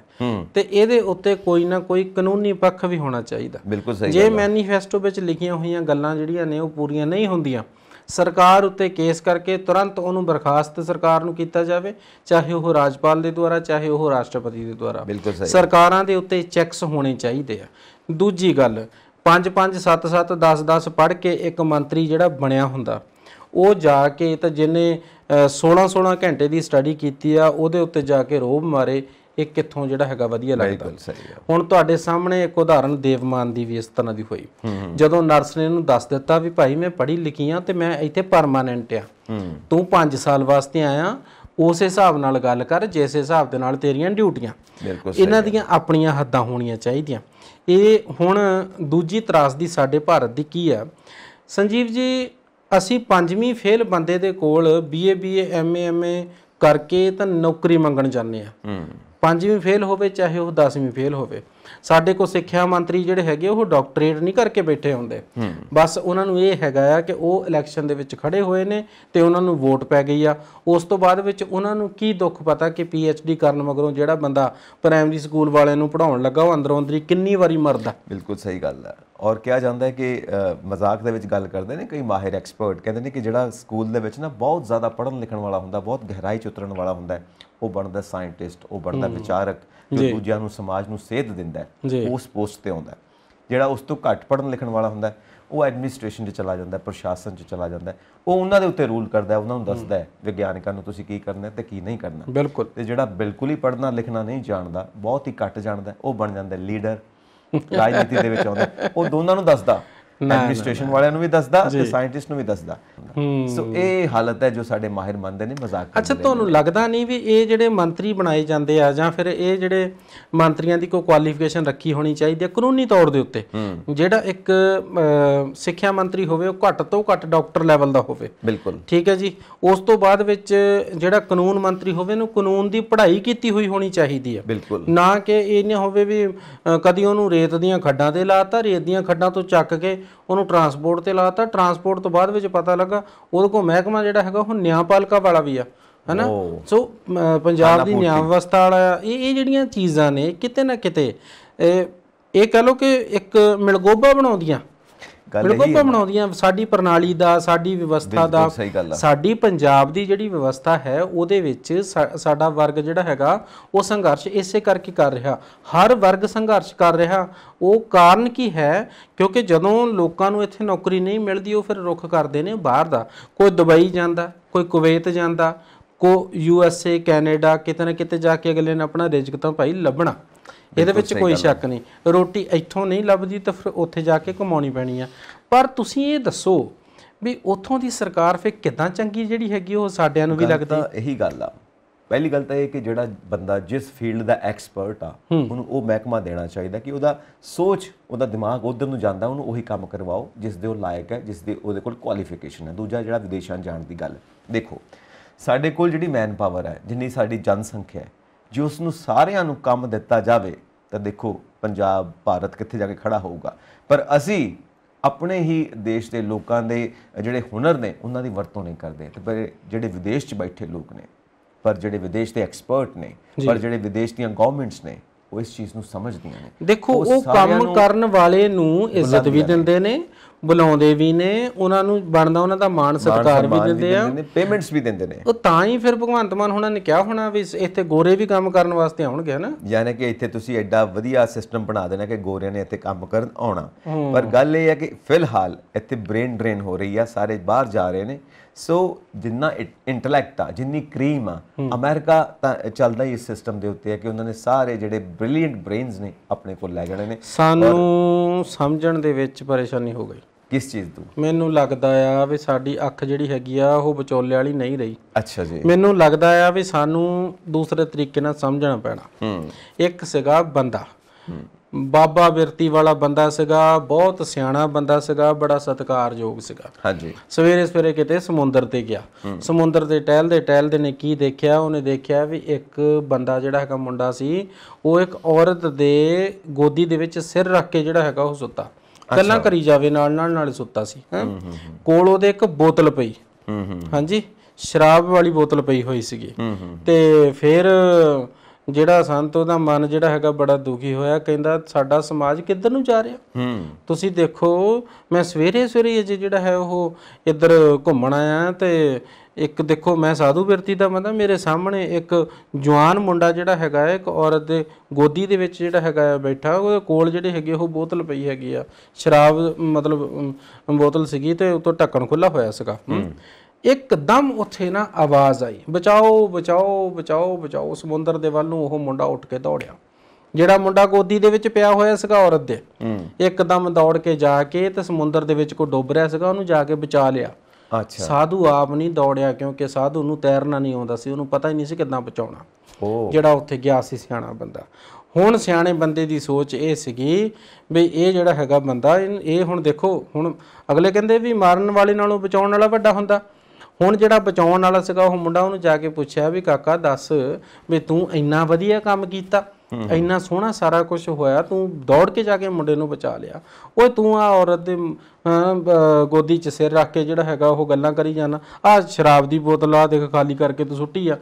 ਤੇ ਇਹਦੇ ਉੱਤੇ ਕੋਈ ਨਾ ਕੋਈ ਕਾਨੂੰਨੀ ਪੱਖ ਵੀ ਹੋਣਾ ਚਾਹੀਦਾ ਬਿਲਕੁਲ ਸਹੀ ਜੇ ਮੈਨੀਫੈਸਟੋ ਵਿੱਚ ਲਿਖੀਆਂ ਹੋਈਆਂ ਗੱਲਾਂ ਜਿਹੜੀਆਂ ਨੇ ਉਹ ਪੂਰੀਆਂ ਨਹੀਂ ਹੁੰਦੀਆਂ ਸਰਕਾਰ ਉੱਤੇ ਕੇਸ ਕਰਕੇ ਤੁਰੰਤ ਉਹਨੂੰ ਬਰਖਾਸਤ ਸਰਕਾਰ ਨੂੰ ਕੀਤਾ ਜਾਵੇ ਚਾਹੇ ਉਹ ਰਾਜਪਾਲ ਦੇ ਦੁਆਰਾ ਚਾਹੇ ਉਹ ਰਾਸ਼ਟਰਪਤੀ ਦੇ ਦੁਆਰਾ ਬਿਲਕੁਲ ਸਹੀ ਸਰਕਾਰਾਂ ਦੇ ਉੱਤੇ ਚੈੱਕਸ ਹੋਣੇ ਚਾਹੀਦੇ ਆ ਦੂਜੀ ਗੱਲ 5 5 7 7 10 10 ਪੜ ਕੇ ਇੱਕ ਮੰਤਰੀ ਜਿਹੜਾ ਬਣਿਆ ਹੁੰਦਾ ਉਹ ਜਾ ਕੇ ਤਾਂ ਜਿਨੇ 16 16 ਘੰਟੇ ਦੀ ਸਟੱਡੀ ਕੀਤੀ ਆ ਉਹਦੇ ਉੱਤੇ ਜਾ ਕੇ ਰੋਬ ਮਾਰੇ ਇਹ ਕਿੱਥੋਂ ਜਿਹੜਾ ਹੈਗਾ ਵਧੀਆ ਲੱਗਦਾ ਹੁਣ ਤੁਹਾਡੇ ਸਾਹਮਣੇ ਇੱਕ ਉਦਾਹਰਨ ਦੇਵਮਾਨ ਦੀ ਵੀ ਇਸ ਤਰ੍ਹਾਂ ਦੀ ਹੋਈ ਜਦੋਂ ਨਰਸ ਨੇ ਇਹਨੂੰ ਦੱਸ ਦਿੱਤਾ ਵੀ ਭਾਈ ਮੈਂ ਪੜ੍ਹੀ ਲਿਖੀ ਆ ਤੇ ਮੈਂ ਇੱਥੇ ਪਰਮਾਨੈਂਟ ਆ ਤੂੰ 5 ਸਾਲ ਵਾਸਤੇ ਆਇਆ ਉਸ ਹਿਸਾਬ ਨਾਲ ਗੱਲ ਕਰ ਜਿਸ ਹਿਸਾਬ ਦੇ ਨਾਲ ਤੇਰੀਆਂ ਡਿਊਟੀਆਂ ਇਹਨਾਂ ਦੀਆਂ ਆਪਣੀਆਂ ਹੱਦਾਂ ਹੋਣੀਆਂ ਚਾਹੀਦੀਆਂ ਇਹ ਹੁਣ ਦੂਜੀ ਦੀ ਸਾਡੇ ਭਾਰਤ ਦੀ ਕੀ ਆ ਸੰਜੀਵ ਜੀ ਅਸੀਂ ਪੰਜਵੀਂ ਫੇਲ ਬੰਦੇ ਦੇ ਕੋਲ ਬੀਏ ਬੀਏ ਐਮਏ ਐਮਏ ਕਰਕੇ ਤਾਂ ਨੌਕਰੀ ਮੰਗਣ ਜਾਂਦੇ ਆ ਪੰਜਵੀਂ ਫੇਲ ਹੋਵੇ ਚਾਹੇ ਉਹ 10ਵੀਂ ਫੇਲ ਹੋਵੇ ਸਾਡੇ ਕੋ ਸਿੱਖਿਆ ਮੰਤਰੀ ਜਿਹੜੇ ਹੈਗੇ ਉਹ ਡਾਕਟਰੇਟ ਨਹੀਂ ਕਰਕੇ ਬੈਠੇ ਹੁੰਦੇ ਬਸ ਉਹਨਾਂ ਨੂੰ ਇਹ ਹੈਗਾ ਆ ਕਿ ਉਹ ਇਲੈਕਸ਼ਨ ਦੇ ਵਿੱਚ ਖੜੇ ਹੋਏ ਨੇ ਤੇ ਉਹਨਾਂ ਨੂੰ ਵੋਟ ਪੈ ਗਈ ਆ ਉਸ ਤੋਂ ਬਾਅਦ ਵਿੱਚ ਉਹਨਾਂ ਨੂੰ ਕੀ ਦੁੱਖ ਪਤਾ ਕਿ ਪੀ ਐਚ ਡੀ ਕਰਨ ਮਗਰੋਂ ਜਿਹੜਾ ਬੰਦਾ ਪ੍ਰਾਇਮਰੀ ਸਕੂਲ ਵਾਲਿਆਂ ਨੂੰ ਪੜਾਉਣ ਲੱਗਾ ਉਹ ਅੰਦਰੋਂ ਅੰਦਰੀ ਕਿੰਨੀ ਵਾਰੀ ਮਰਦਾ ਬਿਲਕੁਲ ਸਹੀ ਗੱਲ ਆ ਔਰ ਕਿਹਾ ਜਾਂਦਾ ਹੈ ਕਿ ਮਜ਼ਾਕ ਦੇ ਵਿੱਚ ਗੱਲ ਕਰਦੇ ਨੇ ਕਈ ਮਾਹਿਰ ਐਕਸਪਰਟ ਕਹਿੰਦੇ ਨੇ ਕਿ ਜਿਹੜਾ ਸਕੂਲ ਦੇ ਵਿੱਚ ਨਾ ਬਹੁਤ ਜ਼ਿਆਦਾ ਪੜਨ ਲਿਖਣ ਵਾਲਾ ਹੁੰਦਾ ਬਹੁਤ ਗਹਿਰਾਈ ਚ ਉਤਰਨ ਵਾਲਾ ਹੁੰਦਾ ਹੈ ਉਹ ਬਣਦਾ ਸਾਇੰਟਿਸਟ ਉਹ ਬਣਦਾ ਵਿਚਾਰਕ ਜੋ ਦੂਜਿਆਂ ਨੂੰ ਸਮਾਜ ਨੂੰ ਸੇਧ ਦਿੰਦਾ ਹੈ ਉਸ ਪੋਸਟ ਤੇ ਆਉਂਦਾ ਜਿਹੜਾ ਉਸ ਤੋਂ ਘੱਟ ਪੜਨ ਲਿਖਣ ਵਾਲਾ ਹੁੰਦਾ ਉਹ ਐਡਮਿਨਿਸਟ੍ਰੇਸ਼ਨ 'ਚ ਚਲਾ ਜਾਂਦਾ ਹੈ ਪ੍ਰਸ਼ਾਸਨ 'ਚ ਚਲਾ ਜਾਂਦਾ ਹੈ ਉਹ ਉਹਨਾਂ ਦੇ ਉੱਤੇ ਰੂਲ ਕਰਦਾ ਹੈ ਉਹਨਾਂ ਨੂੰ ਦੱਸਦਾ ਹੈ ਵਿਗਿਆਨਕਾਂ ਨੂੰ ਤੁਸੀਂ ਕੀ ਕਰਨਾ ਤੇ ਕੀ ਨਹੀਂ ਕਰਨਾ ਬਿਲਕੁਲ ਤੇ ਜਿਹੜਾ ਬਿਲਕੁਲ ਹੀ ਪੜਨਾ ਲਿਖਣਾ ਨਹੀਂ ਜਾਣਦਾ ਬਹੁਤ ਹੀ ਘੱਟ ਜਾਣਦਾ ਉਹ ਬਣ ਜਾਂਦਾ ਲੀਡਰ ਰਾਜਨੀਤੀ ਦੇ ਵਿੱਚ ਆਉਂਦੇ ਉਹ ਦੋਨਾਂ ਨੂੰ ਦੱਸਦਾ ਐਡਮਿਨਿਸਟ੍ਰੇਸ਼ਨ ਵਾਲਿਆਂ ਨੂੰ ਵੀ ਦੱਸਦਾ ਤੇ ਸਾਇੰਟਿਸਟ ਨੂੰ ਵੀ ਦੱਸਦਾ ਸੋ ਇਹ ਹਾਲਤ ਹੈ ਜੋ ਸਾਡੇ ਮਾਹਿਰ ਮੰਨਦੇ ਨੇ ਮਜ਼ਾਕ ਅੱਛਾ ਤੁਹਾਨੂੰ ਲੱਗਦਾ ਨਹੀਂ ਵੀ ਇਹ ਜਿਹੜੇ ਮੰਤਰੀ ਬਣਾਏ ਜਾਂਦੇ ਆ ਜਾਂ ਫਿਰ ਇਹ ਜਿਹੜੇ ਮੰਤਰੀਆਂ ਦੀ ਕੋਈ ਕੁਆਲੀਫਿਕੇਸ਼ਨ ਰੱਖੀ ਹੋਣੀ ਚਾਹੀਦੀ ਹੈ ਕਾਨੂੰਨੀ ਤੌਰ ਦੇ ਉੱਤੇ ਜਿਹੜਾ ਇੱਕ ਸਿੱਖਿਆ ਮੰਤਰੀ ਹੋਵੇ ਉਹ ਘੱਟ ਤੋਂ ਘੱਟ ਡਾਕਟਰ ਲੈਵਲ ਦਾ ਹੋਵੇ ਬਿਲਕੁਲ ਠੀਕ ਹੈ ਜੀ ਉਸ ਤੋਂ ਬਾਅਦ ਵਿੱਚ ਜਿਹੜਾ ਕਾਨੂੰਨ ਮੰਤਰੀ ਹੋਵੇ ਉਹਨੂੰ ਕਾਨੂੰਨ ਦੀ ਪੜ੍ਹਾਈ ਕੀਤੀ ਹੋਈ ਹੋਣੀ ਚਾਹੀਦੀ ਹੈ ਬਿਲਕੁਲ ਨਾ ਕਿ ਇਹ ਨਹੀਂ ਹੋਵੇ ਵੀ ਕਦੀ ਉਹਨੂੰ ਰੇਤ ਦੀਆਂ ਖੱਡਾਂ ਤੇ ਲਾਤਾ ਰੇਤ ਦੀਆਂ ਖੱਡਾਂ ਤੋਂ ਚੱਕ ਕੇ ਉਹਨੂੰ ਟਰਾਂਸਪੋਰਟ ਤੇ ਲਾਤਾ ਟਰਾਂਸਪੋਰਟ ਤੋਂ ਬਾਅਦ ਵਿੱਚ ਪਤਾ ਲੱਗਾ ਉਹਦੇ ਕੋਲ ਮਹਿਕਮਾ ਜਿਹੜਾ ਹੈਗਾ ਉਹ ਨਿਆਂਪਾਲਕਾ ਵਾਲਾ ਵੀ ਆ ਹੈਨਾ ਸੋ ਪੰਜਾਬ ਦੀ ਨਿਆਂ ਵਿਵਸਥਾ ਵਾਲਾ ਇਹ ਇਹ ਜਿਹੜੀਆਂ ਚੀਜ਼ਾਂ ਨੇ ਕਿਤੇ ਨਾ ਕਿਤੇ ਇਹ ਕਹ ਲੋ ਕਿ ਇੱਕ ਮਿਲਗੋਬਾ ਬਣਾਉਂਦੀਆਂ ਗੱਲ ਬਿਲਕੁਲ ਬਣਾਉਂਦੀਆਂ ਸਾਡੀ ਪ੍ਰਣਾਲੀ ਦਾ ਸਾਡੀ ਵਿਵਸਥਾ ਦਾ ਸਾਡੀ ਪੰਜਾਬ ਦੀ ਜਿਹੜੀ ਵਿਵਸਥਾ ਹੈ ਉਹਦੇ ਵਿੱਚ ਸਾਡਾ ਵਰਗ ਜਿਹੜਾ ਹੈਗਾ ਉਹ ਸੰਘਰਸ਼ ਇਸੇ ਕਰਕੇ ਕਰ ਰਿਹਾ ਹਰ ਵਰਗ ਸੰਘਰਸ਼ ਕਰ ਰਿਹਾ ਉਹ ਕਾਰਨ ਕੀ ਹੈ ਕਿਉਂਕਿ ਜਦੋਂ ਲੋਕਾਂ ਨੂੰ ਇੱਥੇ ਨੌਕਰੀ ਨਹੀਂ ਮਿਲਦੀ ਉਹ ਫਿਰ ਰੁਖ ਕਰਦੇ ਨੇ ਬਾਹਰ ਦਾ ਕੋਈ ਦੁਬਈ ਜਾਂਦਾ ਕੋਈ ਕੁਵੈਤ ਜਾਂਦਾ ਕੋ ਯੂ ਐਸ ਏ ਕੈਨੇਡਾ ਕਿਤੇ ਨਾ ਕਿਤੇ ਜਾ ਕੇ ਅਗਲੇ ਨੇ ਆਪਣਾ ਰਿਜ਼ਕ ਤਾਂ ਭਾਈ ਲੱਭਣਾ ਇਹਦੇ ਵਿੱਚ ਕੋਈ ਸ਼ੱਕ ਨਹੀਂ ਰੋਟੀ ਇੱਥੋਂ ਨਹੀਂ ਲੱਭਦੀ ਤਾਂ ਫਿਰ ਉੱਥੇ ਜਾ ਕੇ ਕਮਾਉਣੀ ਪੈਣੀ ਆ ਪਰ ਤੁਸੀਂ ਇਹ ਦੱਸੋ ਵੀ ਉੱਥੋਂ ਦੀ ਸਰਕਾਰ ਫਿਰ ਕਿਦਾਂ ਚੰਗੀ ਜਿਹੜੀ ਹੈਗੀ ਉਹ ਸਾਡਿਆਂ ਨੂੰ ਵੀ ਲੱਗਦੀ ਇਹੀ ਗੱਲ ਆ ਪਹਿਲੀ ਗੱਲ ਤਾਂ ਇਹ ਕਿ ਜਿਹੜਾ ਬੰਦਾ ਜਿਸ ਫੀਲਡ ਦਾ ਐਕਸਪਰਟ ਆ ਉਹਨੂੰ ਉਹ ਮਹਿਕਮਾ ਦੇਣਾ ਚਾਹੀਦਾ ਕਿ ਉਹਦਾ ਸੋਚ ਉਹਦਾ ਦਿਮਾਗ ਉਧਰ ਨੂੰ ਜਾਂਦਾ ਉਹਨੂੰ ਉਹੀ ਕੰਮ ਕਰਵਾਓ ਜਿਸ ਦੇ ਉਹ ਲਾਇਕ ਹੈ ਜਿਸ ਦੇ ਉਹਦੇ ਕੋਲ ਕੁਆਲੀਫਿਕੇਸ਼ਨ ਹੈ ਦੂਜਾ ਜਿਹੜਾ ਵਿਦੇਸ਼ਾਂ ਜਾਣ ਦੀ ਗੱਲ ਦੇਖੋ ਸਾਡੇ ਕੋਲ ਜਿਹੜੀ ਮੈਨ ਪਾਵਰ ਹੈ ਜਿੰਨੀ ਸਾਡੀ ਜਨਸੰਖਿਆ ਹੈ ਜੇ ਉਸ ਨੂੰ ਸਾਰਿਆਂ ਨੂੰ ਕੰਮ ਦਿੱਤਾ ਜਾਵੇ ਤਾਂ ਦੇਖੋ ਪੰਜਾਬ ਭਾਰਤ ਕਿੱਥੇ ਜਾ ਕੇ ਖੜਾ ਹੋਊਗਾ ਪਰ ਅਸੀਂ ਆਪਣੇ ਹੀ ਦੇਸ਼ ਦੇ ਲੋਕਾਂ ਦੇ ਜਿਹੜੇ ਹੁਨਰ ਨੇ ਉਹਨਾਂ ਦੀ ਵਰਤੋਂ ਨਹੀਂ ਕਰਦੇ ਤੇ ਪਰ ਜਿਹੜੇ ਵਿਦੇਸ਼ 'ਚ ਬੈਠੇ ਲੋਕ ਨੇ ਪਰ ਜਿਹੜੇ ਵਿਦੇਸ਼ ਦੇ ਐਕਸਪਰਟ ਨੇ ਪਰ ਜਿਹੜੇ ਵਿਦੇਸ਼ ਦੀਆਂ ਗਵਰਨਮੈਂਟਸ ਨੇ ਉਹ ਇਸ ਚੀਜ਼ ਨੂੰ ਸਮਝਦੀਆਂ ਨੇ ਦੇਖੋ ਉਹ ਕੰਮ ਕਰਨ ਵਾਲੇ ਨੂੰ ਇੱਜ਼ਤ ਵੀ ਦਿੰਦੇ ਨੇ ਬੁਲਾਉਂਦੇ ਵੀ ਨੇ ਉਹਨਾਂ ਨੂੰ ਬਣਦਾ ਉਹਨਾਂ ਦਾ ਮਾਣ ਸਤਿਕਾਰ ਵੀ ਦਿੰਦੇ ਆ ਪੇਮੈਂਟਸ ਵੀ ਦਿੰਦੇ ਨੇ ਉਹ ਤਾਂ ਹੀ ਫਿਰ ਭਗਵੰਤ ਮਾਨ ਹੋਣਾ ਨੇ ਕਿਹਾ ਹੋਣਾ ਵੀ ਇੱਥੇ ਗੋਰੇ ਵੀ ਕੰਮ ਕਰਨ ਵਾਸਤੇ ਆਉਣਗੇ ਹਨਾ ਯਾਨੀ ਕਿ ਇੱਥੇ ਤੁਸੀਂ ਐਡਾ ਵਧੀਆ ਸਿਸਟਮ ਬਣਾ ਦੇਣਾ ਕਿ ਗੋਰਿਆਂ ਨੇ ਇੱਥੇ ਕੰਮ ਕਰਨ ਆਉਣਾ ਪਰ ਗੱਲ ਇਹ ਹੈ ਕਿ ਫਿਲਹਾਲ ਇੱਥੇ ਬ੍ਰੇਨ ਡਰੇਨ ਹੋ ਰਹੀ ਆ ਸਾਰੇ ਬਾਹਰ ਜਾ ਰਹੇ ਨੇ ਸੋ ਜਿੰਨਾ ਇੰਟੈਲੈਕਟ ਆ ਜਿੰਨੀ ਕਰੀਮ ਆ ਅਮਰੀਕਾ ਤਾਂ ਚੱਲਦਾ ਹੀ ਇਸ ਸਿਸਟਮ ਦੇ ਉੱਤੇ ਆ ਕਿ ਉਹਨਾਂ ਨੇ ਸਾਰੇ ਜਿਹੜੇ ਬ੍ਰਿਲੀਅੰਟ ਬ੍ਰੇਨਸ ਨੇ ਆਪਣੇ ਕੋਲ ਲੈ ਜਾਣੇ ਨੇ ਸਾਨੂੰ ਸਮਝਣ ਦੇ ਵਿੱਚ ਪਰੇਸ਼ਾਨੀ ਹੋ ਗਈ ਕਿਸ ਚੀਜ਼ ਤੋਂ ਮੈਨੂੰ ਲੱਗਦਾ ਆ ਵੀ ਸਾਡੀ ਅੱਖ ਜਿਹੜੀ ਹੈਗੀ ਆ ਉਹ ਵਿਚੋਲੇ ਵਾਲੀ ਨਹੀਂ ਰਹੀ ਅੱਛਾ ਜੀ ਮੈਨੂੰ ਲੱਗਦਾ ਆ ਵੀ ਸਾਨੂੰ ਦੂਸਰੇ ਤਰੀਕੇ ਨਾਲ ਸਮਝਣਾ ਪੈਣਾ ਹੂੰ ਇੱਕ ਸਿਗਾ ਬੰਦਾ ਬਾਬਾ ਬਿਰਤੀ ਵਾਲਾ ਬੰਦਾ ਸੀਗਾ ਬਹੁਤ ਸਿਆਣਾ ਬੰਦਾ ਸੀਗਾ ਬੜਾ ਸਤਿਕਾਰਯੋਗ ਸੀਗਾ ਹਾਂਜੀ ਸਵੇਰੇ ਸਵੇਰੇ ਕਿਤੇ ਸਮੁੰਦਰ ਤੇ ਗਿਆ ਸਮੁੰਦਰ ਦੇ ਟਹਿਲਦੇ ਟਹਿਲਦੇ ਨੇ ਕੀ ਦੇਖਿਆ ਉਹਨੇ ਦੇਖਿਆ ਵੀ ਇੱਕ ਬੰਦਾ ਜਿਹੜਾ ਹੈਗਾ ਮੁੰਡਾ ਸੀ ਉਹ ਇੱਕ ਔਰਤ ਦੇ ਗੋਦੀ ਦੇ ਵਿੱਚ ਸਿਰ ਰੱਖ ਕੇ ਜਿਹੜਾ ਹੈਗਾ ਉਹ ਸੁੱਤਾ ਗੱਲਾਂ ਕਰੀ ਜਾਵੇ ਨਾਲ ਨਾਲ ਨਾਲ ਸੁੱਤਾ ਸੀ ਕੋਲ ਉਹਦੇ ਇੱਕ ਬੋਤਲ ਪਈ ਹਾਂਜੀ ਸ਼ਰਾਬ ਵਾਲੀ ਬੋਤਲ ਪਈ ਹੋਈ ਸੀਗੀ ਤੇ ਫਿਰ ਜਿਹੜਾ ਸੰਤ ਉਹਦਾ ਮਨ ਜਿਹੜਾ ਹੈਗਾ ਬੜਾ ਦੁਖੀ ਹੋਇਆ ਕਹਿੰਦਾ ਸਾਡਾ ਸਮਾਜ ਕਿੱਧਰ ਨੂੰ ਜਾ ਰਿਹਾ ਹੂੰ ਤੁਸੀਂ ਦੇਖੋ ਮੈਂ ਸਵੇਰੇ ਸਵੇਰੇ ਅਜੇ ਜਿਹੜਾ ਹੈ ਉਹ ਇੱਧਰ ਘੁੰਮਣ ਆਇਆ ਤੇ ਇੱਕ ਦੇਖੋ ਮੈਂ ਸਾਧੂ ਬਿਰਤੀ ਦਾ ਮੰਦਾ ਮੇਰੇ ਸਾਹਮਣੇ ਇੱਕ ਜਵਾਨ ਮੁੰਡਾ ਜਿਹੜਾ ਹੈਗਾ ਇੱਕ ਔਰਤ ਦੇ ਗੋਦੀ ਦੇ ਵਿੱਚ ਜਿਹੜਾ ਹੈਗਾ ਬੈਠਾ ਉਹਦੇ ਕੋਲ ਜਿਹੜੇ ਹੈਗੇ ਉਹ ਬੋਤਲ ਪਈ ਹੈਗੀ ਆ ਸ਼ਰਾਬ ਮਤਲਬ ਬੋਤਲ ਸੀਗੀ ਤੇ ਉਤੋਂ ਢੱਕਣ ਖੁੱਲਾ ਹੋਇਆ ਸੀਗਾ ਇੱਕਦਮ ਉੱਥੇ ਨਾ ਆਵਾਜ਼ ਆਈ ਬਚਾਓ ਬਚਾਓ ਬਚਾਓ ਬਚਾਓ ਸਮੁੰਦਰ ਦੇ ਵੱਲ ਨੂੰ ਉਹ ਮੁੰਡਾ ਉੱਠ ਕੇ ਦੌੜਿਆ ਜਿਹੜਾ ਮੁੰਡਾ ਗੋਦੀ ਦੇ ਵਿੱਚ ਪਿਆ ਹੋਇਆ ਸੀਗਾ ਔਰਤ ਦੇ ਇੱਕਦਮ ਦੌੜ ਕੇ ਜਾ ਕੇ ਤੇ ਸਮੁੰਦਰ ਦੇ ਵਿੱਚ ਕੋ ਡੁੱਬ ਰਿਹਾ ਸੀਗਾ ਉਹਨੂੰ ਜਾ ਕੇ ਬਚਾ ਲਿਆ ਅੱਛਾ ਸਾਧੂ ਆਪ ਨਹੀਂ ਦੌੜਿਆ ਕਿਉਂਕਿ ਸਾਧੂ ਨੂੰ ਤੈਰਨਾ ਨਹੀਂ ਆਉਂਦਾ ਸੀ ਉਹਨੂੰ ਪਤਾ ਹੀ ਨਹੀਂ ਸੀ ਕਿੱਦਾਂ ਬਚਾਉਣਾ ਜਿਹੜਾ ਉੱਥੇ ਗਿਆ ਸੀ ਸਿਆਣਾ ਬੰਦਾ ਹੁਣ ਸਿਆਣੇ ਬੰਦੇ ਦੀ ਸੋਚ ਇਹ ਸੀਗੀ ਵੀ ਇਹ ਜਿਹੜਾ ਹੈਗਾ ਬੰਦਾ ਇਹ ਹੁਣ ਦੇਖੋ ਹੁਣ ਅਗਲੇ ਕਹਿੰਦੇ ਵੀ ਮਾਰਨ ਵਾਲੇ ਨਾਲੋਂ ਬਚਾਉਣ ਵਾਲਾ ਵੱਡਾ ਹੁੰਦਾ ਹੁਣ ਜਿਹੜਾ ਬਚਾਉਣ ਵਾਲਾ ਸੀਗਾ ਉਹ ਮੁੰਡਾ ਉਹਨੂੰ ਜਾ ਕੇ ਪੁੱਛਿਆ ਵੀ ਕਾਕਾ ਦੱਸ ਵੀ ਤੂੰ ਇੰਨਾ ਵਧੀਆ ਕੰਮ ਕੀਤਾ ਇੰਨਾ ਸੋਹਣਾ ਸਾਰਾ ਕੁਝ ਹੋਇਆ ਤੂੰ ਦੌੜ ਕੇ ਜਾ ਕੇ ਮੁੰਡੇ ਨੂੰ ਬਚਾ ਲਿਆ ਓਏ ਤੂੰ ਆ ਔਰਤ ਦੇ ਗੋਦੀ 'ਚ ਸਿਰ ਰੱਖ ਕੇ ਜਿਹੜਾ ਹੈਗਾ ਉਹ ਗੱਲਾਂ ਕਰੀ ਜਾਣਾ ਆ ਸ਼ਰਾਬ ਦੀ ਬੋਤਲ ਆ ਦੇਖ ਖਾਲੀ ਕਰਕੇ ਤੂੰ ਸੁੱਟੀ ਆ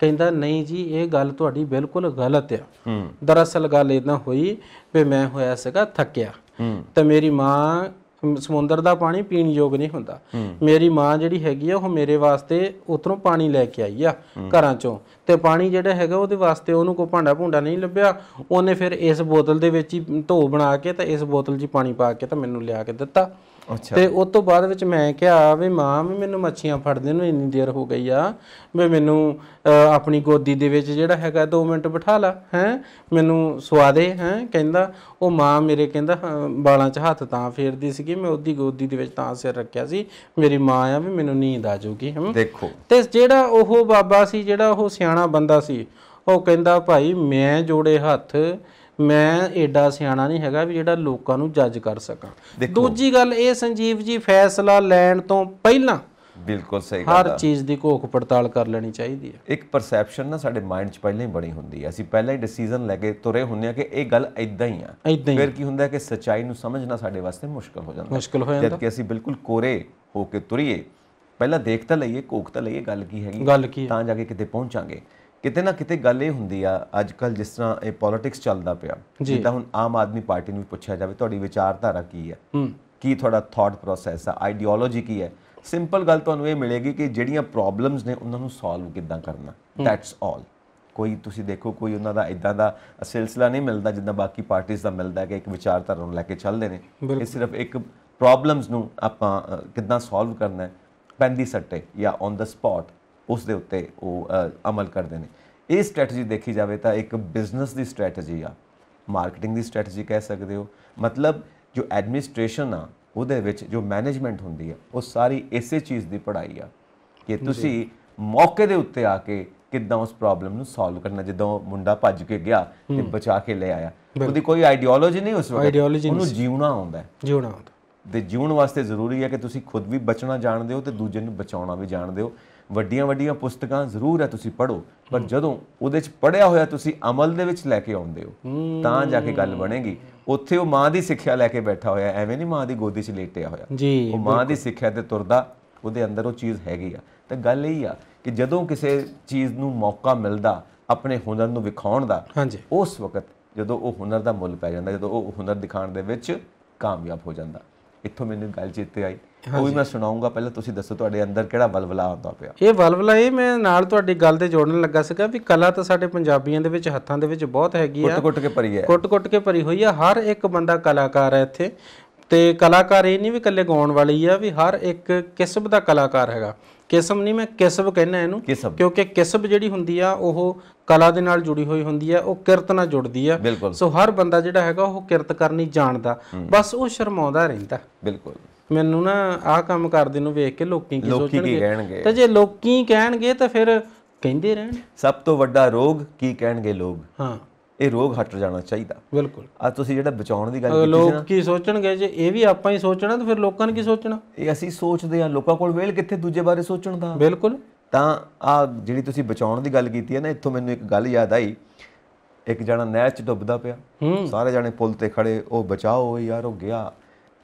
ਕਹਿੰਦਾ ਨਹੀਂ ਜੀ ਇਹ ਗੱਲ ਤੁਹਾਡੀ ਬਿਲਕੁਲ ਗਲਤ ਆ ਦਰਅਸਲ ਗੱਲ ਇਦਾਂ ਹੋਈ ਵੀ ਮੈਂ ਹੋਇਆ ਸੀਗਾ ਥੱਕਿਆ ਤੇ ਮੇਰੀ ਮਾਂ ਸਮੁੰਦਰ ਦਾ ਪਾਣੀ ਪੀਣ ਯੋਗ ਨਹੀਂ ਹੁੰਦਾ ਮੇਰੀ ਮਾਂ ਜਿਹੜੀ ਹੈਗੀ ਆ ਉਹ ਮੇਰੇ ਵਾਸਤੇ ਉਤਰੋਂ ਪਾਣੀ ਲੈ ਕੇ ਆਈ ਆ ਘਰਾਂ ਚੋਂ ਤੇ ਪਾਣੀ ਜਿਹੜਾ ਹੈਗਾ ਉਹਦੇ ਵਾਸਤੇ ਉਹਨੂੰ ਕੋ ਭਾਂਡਾ ਭੁੰਡਾ ਨਹੀਂ ਲੱਭਿਆ ਉਹਨੇ ਫਿਰ ਇਸ ਬੋਤਲ ਦੇ ਵਿੱਚ ਹੀ ਧੋ ਬਣਾ ਕੇ ਤਾਂ ਇਸ ਬੋਤਲ 'ਚ ਪਾਣੀ ਪਾ ਕੇ ਤਾਂ ਮੈਨੂੰ ਲਿਆ ਕੇ ਦਿੱਤਾ ਅੱਛਾ ਤੇ ਉਸ ਤੋਂ ਬਾਅਦ ਵਿੱਚ ਮੈਂ ਕਿਹਾ ਵੀ ਮਾਂ ਵੀ ਮੈਨੂੰ ਮੱਛੀਆਂ ਫੜਦੇ ਨੂੰ ਇੰਨੀ ਦੇਰ ਹੋ ਗਈ ਆ ਵੀ ਮੈਨੂੰ ਆਪਣੀ ਗੋਦੀ ਦੇ ਵਿੱਚ ਜਿਹੜਾ ਹੈਗਾ 2 ਮਿੰਟ ਬਿਠਾ ਲਾ ਹੈ ਮੈਨੂੰ ਸਵਾ ਦੇ ਹੈ ਕਹਿੰਦਾ ਉਹ ਮਾਂ ਮੇਰੇ ਕਹਿੰਦਾ ਬਾਲਾਂ 'ਚ ਹੱਥ ਤਾਂ ਫੇਰਦੀ ਸੀਗੀ ਮੈਂ ਉਹਦੀ ਗੋਦੀ ਦੇ ਵਿੱਚ ਤਾਂ ਸਿਰ ਰੱਖਿਆ ਸੀ ਮੇਰੀ ਮਾਂ ਆ ਵੀ ਮੈਨੂੰ ਨੀਂਦ ਆ ਜਾਊਗੀ ਦੇਖੋ ਤੇ ਜਿਹੜਾ ਉਹ ਬਾਬਾ ਸੀ ਜਿਹੜਾ ਉਹ ਸਿਆਣਾ ਬੰਦਾ ਸੀ ਉਹ ਕਹਿੰਦਾ ਭਾਈ ਮੈਂ ਜੋੜੇ ਹੱਥ ਮੈਂ ਏਡਾ ਸਿਆਣਾ ਨਹੀਂ ਹੈਗਾ ਵੀ ਜਿਹੜਾ ਲੋਕਾਂ ਨੂੰ ਜੱਜ ਕਰ ਸਕਾਂ ਦੂਜੀ ਗੱਲ ਇਹ ਸੰਜੀਵ ਜੀ ਫੈਸਲਾ ਲੈਣ ਤੋਂ ਪਹਿਲਾਂ ਬਿਲਕੁਲ ਸਹੀ ਗੱਲ ਹੈ ਹਰ ਚੀਜ਼ ਦੀ ਘੋਖ ਪੜਤਾਲ ਕਰ ਲੈਣੀ ਚਾਹੀਦੀ ਹੈ ਇੱਕ ਪਰਸੈਪਸ਼ਨ ਨਾ ਸਾਡੇ ਮਾਈਂਡ 'ਚ ਪਹਿਲਾਂ ਹੀ ਬਣੀ ਹੁੰਦੀ ਹੈ ਅਸੀਂ ਪਹਿਲਾਂ ਹੀ ਡਿਸੀਜਨ ਲੈ ਕੇ ਤੁਰੇ ਹੁੰਦੇ ਆ ਕਿ ਇਹ ਗੱਲ ਇਦਾਂ ਹੀ ਆ ਫਿਰ ਕੀ ਹੁੰਦਾ ਕਿ ਸਚਾਈ ਨੂੰ ਸਮਝਣਾ ਸਾਡੇ ਵਾਸਤੇ ਮੁਸ਼ਕਲ ਹੋ ਜਾਂਦਾ ਮੁਸ਼ਕਲ ਹੋ ਜਾਂਦਾ ਜਦ ਕਿ ਅਸੀਂ ਬਿਲਕੁਲ ਕੋਰੇ ਹੋ ਕੇ ਤੁਰੀਏ ਪਹਿਲਾਂ ਦੇਖ ਤਾਂ ਲਈਏ ਕੋਖ ਤਾਂ ਲਈਏ ਗੱਲ ਕੀ ਹੈਗੀ ਤਾਂ ਜਾ ਕੇ ਕਿਤੇ ਪਹੁੰਚਾਂਗੇ ਕਿਤੇ ਨਾ ਕਿਤੇ ਗੱਲ ਇਹ ਹੁੰਦੀ ਆ ਅੱਜ ਕੱਲ ਜਿਸ ਤਰ੍ਹਾਂ ਇਹ ਪੋਲਿਟਿਕਸ ਚੱਲਦਾ ਪਿਆ ਜਿੱਦਾਂ ਹੁਣ ਆਮ ਆਦਮੀ ਪਾਰਟੀ ਨੂੰ ਪੁੱਛਿਆ ਜਾਵੇ ਤੁਹਾਡੀ ਵਿਚਾਰਧਾਰਾ ਕੀ ਹੈ ਕੀ ਤੁਹਾਡਾ ਥਾਟ ਪ੍ਰੋਸੈਸ ਆ ਆਈਡੀਓਲੋਜੀ ਕੀ ਹੈ ਸਿੰਪਲ ਗੱਲ ਤੁਹਾਨੂੰ ਇਹ ਮਿਲੇਗੀ ਕਿ ਜਿਹੜੀਆਂ ਪ੍ਰੋਬਲਮਸ ਨੇ ਉਹਨਾਂ ਨੂੰ ਸੋਲਵ ਕਿੱਦਾਂ ਕਰਨਾ ਦੈਟਸ ਆਲ ਕੋਈ ਤੁਸੀਂ ਦੇਖੋ ਕੋਈ ਉਹਨਾਂ ਦਾ ਇਦਾਂ ਦਾ ਸਿਲਸਿਲਾ ਨਹੀਂ ਮਿਲਦਾ ਜਿੱਦਾਂ ਬਾਕੀ ਪਾਰਟੀਆਂ ਦਾ ਮਿਲਦਾ ਹੈ ਕਿ ਇੱਕ ਵਿਚਾਰਧਾਰਾ ਨੂੰ ਲੈ ਕੇ ਚੱਲਦੇ ਨੇ ਇਹ ਸਿਰਫ ਇੱਕ ਪ੍ਰੋਬਲਮਸ ਨੂੰ ਆਪਾਂ ਕਿੱਦਾਂ ਸੋਲਵ ਕਰਨਾ ਹੈ ਪੈਂਦੀ ਸੱਟੇ ਜਾਂ ਔਨ ਦਾ ਸਪੌਟ ਉਸ ਦੇ ਉੱਤੇ ਉਹ ਅਮਲ ਕਰਦੇ ਨੇ ਇਹ ਸਟ੍ਰੈਟਜੀ ਦੇਖੀ ਜਾਵੇ ਤਾਂ ਇੱਕ ਬਿਜ਼ਨਸ ਦੀ ਸਟ੍ਰੈਟਜੀ ਆ ਮਾਰਕੀਟਿੰਗ ਦੀ ਸਟ੍ਰੈਟਜੀ ਕਹਿ ਸਕਦੇ ਹੋ ਮਤਲਬ ਜੋ ਐਡਮਿਨਿਸਟ੍ਰੇਸ਼ਨ ਆ ਉਹਦੇ ਵਿੱਚ ਜੋ ਮੈਨੇਜਮੈਂਟ ਹੁੰਦੀ ਆ ਉਹ ਸਾਰੀ ਇਸੇ ਚੀਜ਼ ਦੀ ਪੜ੍ਹਾਈ ਆ ਕਿ ਤੁਸੀਂ ਮੌਕੇ ਦੇ ਉੱਤੇ ਆ ਕੇ ਕਿੱਦਾਂ ਉਸ ਪ੍ਰੋਬਲਮ ਨੂੰ ਸੋਲਵ ਕਰਨਾ ਜਦੋਂ ਮੁੰਡਾ ਭੱਜ ਕੇ ਗਿਆ ਤੇ ਬਚਾ ਕੇ ਲੈ ਆਇਆ ਉਹਦੀ ਕੋਈ ਆਈਡੀਓਲੋਜੀ ਨਹੀਂ ਉਸ ਵਕਤ ਉਹਨੂੰ ਜੀਉਣਾ ਆਉਂਦਾ ਹੈ ਜੀਉਣਾ ਆਉਂਦਾ ਤੇ ਜੀਉਣ ਵਾਸਤੇ ਜ਼ਰੂਰੀ ਹੈ ਕਿ ਤੁਸੀਂ ਖੁਦ ਵੀ ਬਚਣਾ ਜਾਣਦੇ ਹੋ ਤੇ ਦੂਜੇ ਨੂੰ ਬਚਾਉਣਾ ਵੀ ਜਾਣਦੇ ਹੋ ਵੱਡੀਆਂ ਵੱਡੀਆਂ ਪੁਸਤਕਾਂ ਜ਼ਰੂਰ ਹੈ ਤੁਸੀਂ ਪੜ੍ਹੋ ਪਰ ਜਦੋਂ ਉਹਦੇ ਚ ਪੜਿਆ ਹੋਇਆ ਤੁਸੀਂ ਅਮਲ ਦੇ ਵਿੱਚ ਲੈ ਕੇ ਆਉਂਦੇ ਹੋ ਤਾਂ ਜਾ ਕੇ ਗੱਲ ਬਣੇਗੀ ਉੱਥੇ ਉਹ ਮਾਂ ਦੀ ਸਿੱਖਿਆ ਲੈ ਕੇ ਬੈਠਾ ਹੋਇਆ ਐਵੇਂ ਨਹੀਂ ਮਾਂ ਦੀ ਗੋਦੀ 'ਚ ਲੇਟਿਆ ਹੋਇਆ ਉਹ ਮਾਂ ਦੀ ਸਿੱਖਿਆ ਤੇ ਤੁਰਦਾ ਉਹਦੇ ਅੰਦਰ ਉਹ ਚੀਜ਼ ਹੈਗੀ ਆ ਤਾਂ ਗੱਲ ਇਹ ਆ ਕਿ ਜਦੋਂ ਕਿਸੇ ਚੀਜ਼ ਨੂੰ ਮੌਕਾ ਮਿਲਦਾ ਆਪਣੇ ਹੁਨਰ ਨੂੰ ਵਿਖਾਉਣ ਦਾ ਉਸ ਵਕਤ ਜਦੋਂ ਉਹ ਹੁਨਰ ਦਾ ਮੁੱਲ ਪੈ ਜਾਂਦਾ ਜਦੋਂ ਉਹ ਹੁਨਰ ਦਿਖਾਉਣ ਦੇ ਵਿੱਚ ਕਾਮਯਾਬ ਹੋ ਜਾਂਦਾ ਇੱਥੋਂ ਮੈਨੂੰ ਗੱਲ ਚੇਤੇ ਆਈ ਉਹ ਵੀ ਮੈਂ ਸੁਣਾਉਂਗਾ ਪਹਿਲਾਂ ਤੁਸੀਂ ਦੱਸੋ ਤੁਹਾਡੇ ਅੰਦਰ ਕਿਹੜਾ ਬਲਬਲਾ ਆਉਂਦਾ ਪਿਆ ਇਹ ਬਲਬਲਾ ਇਹ ਮੈਂ ਨਾਲ ਤੁਹਾਡੀ ਗੱਲ ਦੇ ਜੋੜਨ ਲੱਗਾ ਸੀਗਾ ਵੀ ਕਲਾ ਤਾਂ ਸਾਡੇ ਪੰਜਾਬੀਆਂ ਦੇ ਵਿੱਚ ਹੱਥਾਂ ਦੇ ਵਿੱਚ ਬਹੁਤ ਹੈਗੀ ਆ ਕੁੱਟ-ਕੁੱਟ ਕੇ ਭਰੀ ਹੈ ਕੁੱਟ-ਕੁੱਟ ਕੇ ਭਰੀ ਹੋਈ ਆ ਹਰ ਇੱਕ ਬੰਦਾ ਕਲਾਕਾਰ ਹੈ ਇੱਥੇ ਤੇ ਕਲਾਕਾਰ ਇਹ ਨਹੀਂ ਵੀ ਇਕੱਲੇ ਗਾਉਣ ਵਾਲੀ ਆ ਵੀ ਹਰ ਇੱਕ ਕਿਸਮ ਦਾ ਕਲਾਕਾਰ ਹੈਗਾ ਕਿਸਮ ਨਹੀਂ ਮੈਂ ਕਿਸਬ ਕਹਿੰਦਾ ਇਹਨੂੰ ਕਿਉਂਕਿ ਕਿਸਬ ਜਿਹੜੀ ਹੁੰਦੀ ਆ ਉਹ ਕਲਾ ਦੇ ਨਾਲ ਜੁੜੀ ਹੋਈ ਹੁੰਦੀ ਆ ਉਹ ਕਿਰਤ ਨਾਲ ਜੁੜਦੀ ਆ ਸੋ ਹਰ ਬੰਦਾ ਜਿਹੜਾ ਹੈਗਾ ਉਹ ਕਿਰਤ ਕਰਨੀ ਜਾਣਦਾ ਬਸ ਉਹ ਸ਼ਰਮਾਉਂਦਾ ਰਹਿੰਦਾ ਬਿਲਕੁਲ ਮੈਨੂੰ ਨਾ ਆਹ ਕੰਮ ਕਰਦੇ ਨੂੰ ਵੇਖ ਕੇ ਲੋਕੀ ਕੀ ਸੋਚਣਗੇ ਤਾਂ ਜੇ ਲੋਕੀ ਕਹਿਣਗੇ ਤਾਂ ਫਿਰ ਕਹਿੰਦੇ ਰਹਿਣ ਸਭ ਤੋਂ ਵੱਡਾ ਰੋਗ ਕੀ ਕਹਿਣਗੇ ਲੋਕ ਹਾਂ ਇਹ ਰੋਗ ਹਟ ਜਾਣਾ ਚਾਹੀਦਾ ਬਿਲਕੁਲ ਆ ਤੁਸੀਂ ਜਿਹੜਾ ਬਚਾਉਣ ਦੀ ਗੱਲ ਕੀਤੀ ਸੀ ਲੋਕ ਕੀ ਸੋਚਣਗੇ ਜੇ ਇਹ ਵੀ ਆਪਾਂ ਹੀ ਸੋਚਣਾ ਤਾਂ ਫਿਰ ਲੋਕਾਂ ਨੇ ਕੀ ਸੋਚਣਾ ਇਹ ਅਸੀਂ ਸੋਚਦੇ ਆ ਲੋਕਾਂ ਕੋਲ ਵੇਲ ਕਿੱਥੇ ਦੂਜੇ ਬਾਰੇ ਸੋਚਣ ਦਾ ਬਿਲਕੁਲ ਤਾਂ ਆ ਜਿਹੜੀ ਤੁਸੀਂ ਬਚਾਉਣ ਦੀ ਗੱਲ ਕੀਤੀ ਹੈ ਨਾ ਇੱਥੋਂ ਮੈਨੂੰ ਇੱਕ ਗੱਲ ਯਾਦ ਆਈ ਇੱਕ ਜਣਾ ਨਹਿਰ 'ਚ ਡੁੱਬਦਾ ਪਿਆ ਸਾਰੇ ਜਣੇ ਪੁਲ ਤੇ ਖੜੇ ਉਹ ਬਚਾਓ ਯਾਰ ਉਹ ਗਿਆ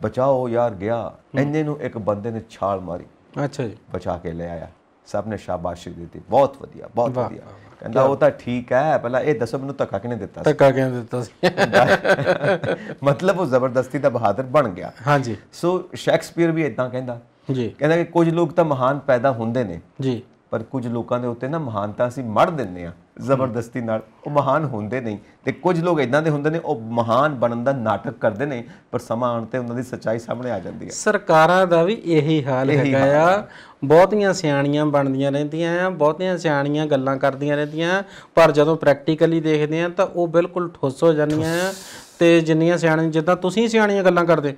ਬਚਾਓ ਯਾਰ ਗਿਆ ਇੰਨੇ ਨੂੰ ਇੱਕ ਬੰਦੇ ਨੇ ਛਾਲ ਮਾਰੀ ਅੱਛਾ ਜੀ ਬਚਾ ਕੇ ਲੈ ਆਇਆ ਸਭ ਨੇ ਸ਼ਾਬਾਸ਼ੀ ਦਿੱਤੀ ਬਹੁਤ ਵਧੀਆ ਬਹੁਤ ਵਧੀਆ ਕਹਿੰਦਾ ਉਹ ਤਾਂ ਠੀਕ ਹੈ ਪਹਿਲਾਂ ਇਹ ਦੱਸੋ ਮੈਨੂੰ ਧੱਕਾ ਕਿਨੇ ਦਿੱਤਾ ਧੱਕਾ ਕਿਨੇ ਦਿੱਤਾ ਸੀ ਮਤਲਬ ਉਹ ਜ਼ਬਰਦਸਤੀ ਦਾ ਬਹਾਦਰ ਬਣ ਗਿਆ ਹਾਂਜੀ ਸੋ ਸ਼ੈਕਸਪੀਅਰ ਵੀ ਇਦਾਂ ਕਹਿੰਦਾ ਜੀ ਕਹਿੰਦਾ ਕਿ ਕੁਝ ਲੋਕ ਤਾਂ ਮਹਾਨ ਪੈਦਾ ਹੁੰਦੇ ਨੇ ਜੀ ਪਰ ਕੁਝ ਲੋਕਾਂ ਦੇ ਉੱਤੇ ਨਾ ਮਹਾਨਤਾ ਅਸੀਂ ਮੜ ਦਿੰਨੇ ਆ ਜ਼ਬਰਦਸਤੀ ਨਾਲ ਉਹ ਮਹਾਨ ਹੁੰਦੇ ਨਹੀਂ ਤੇ ਕੁਝ ਲੋਕ ਇਦਾਂ ਦੇ ਹੁੰਦੇ ਨੇ ਉਹ ਮਹਾਨ ਬਣਨ ਦਾ ਨਾਟਕ ਕਰਦੇ ਨੇ ਪਰ ਸਮਾਂ ਆਉਣ ਤੇ ਉਹਨਾਂ ਦੀ ਸੱਚਾਈ ਸਾਹਮਣੇ ਆ ਜਾਂਦੀ ਹੈ ਸਰਕਾਰਾਂ ਦਾ ਵੀ ਇਹੀ ਹਾਲ ਹੈਗਾ ਆ ਬਹੁਤੀਆਂ ਸਿਆਣੀਆਂ ਬਣਦੀਆਂ ਰਹਿੰਦੀਆਂ ਆ ਬਹੁਤੀਆਂ ਸਿਆਣੀਆਂ ਗੱਲਾਂ ਕਰਦੀਆਂ ਰਹਿੰਦੀਆਂ ਪਰ ਜਦੋਂ ਪ੍ਰੈਕਟੀਕਲੀ ਦੇਖਦੇ ਆ ਤਾਂ ਉਹ ਬਿਲਕੁਲ ਠੁੱਸ ਹੋ ਜਾਂਦੀਆਂ ਆ ਤੇ ਜਿੰਨੀਆਂ ਸਿਆਣੀਆਂ ਜਿੱਦਾਂ ਤੁਸੀਂ ਸਿਆਣੀਆਂ ਗੱਲਾਂ ਕਰਦੇ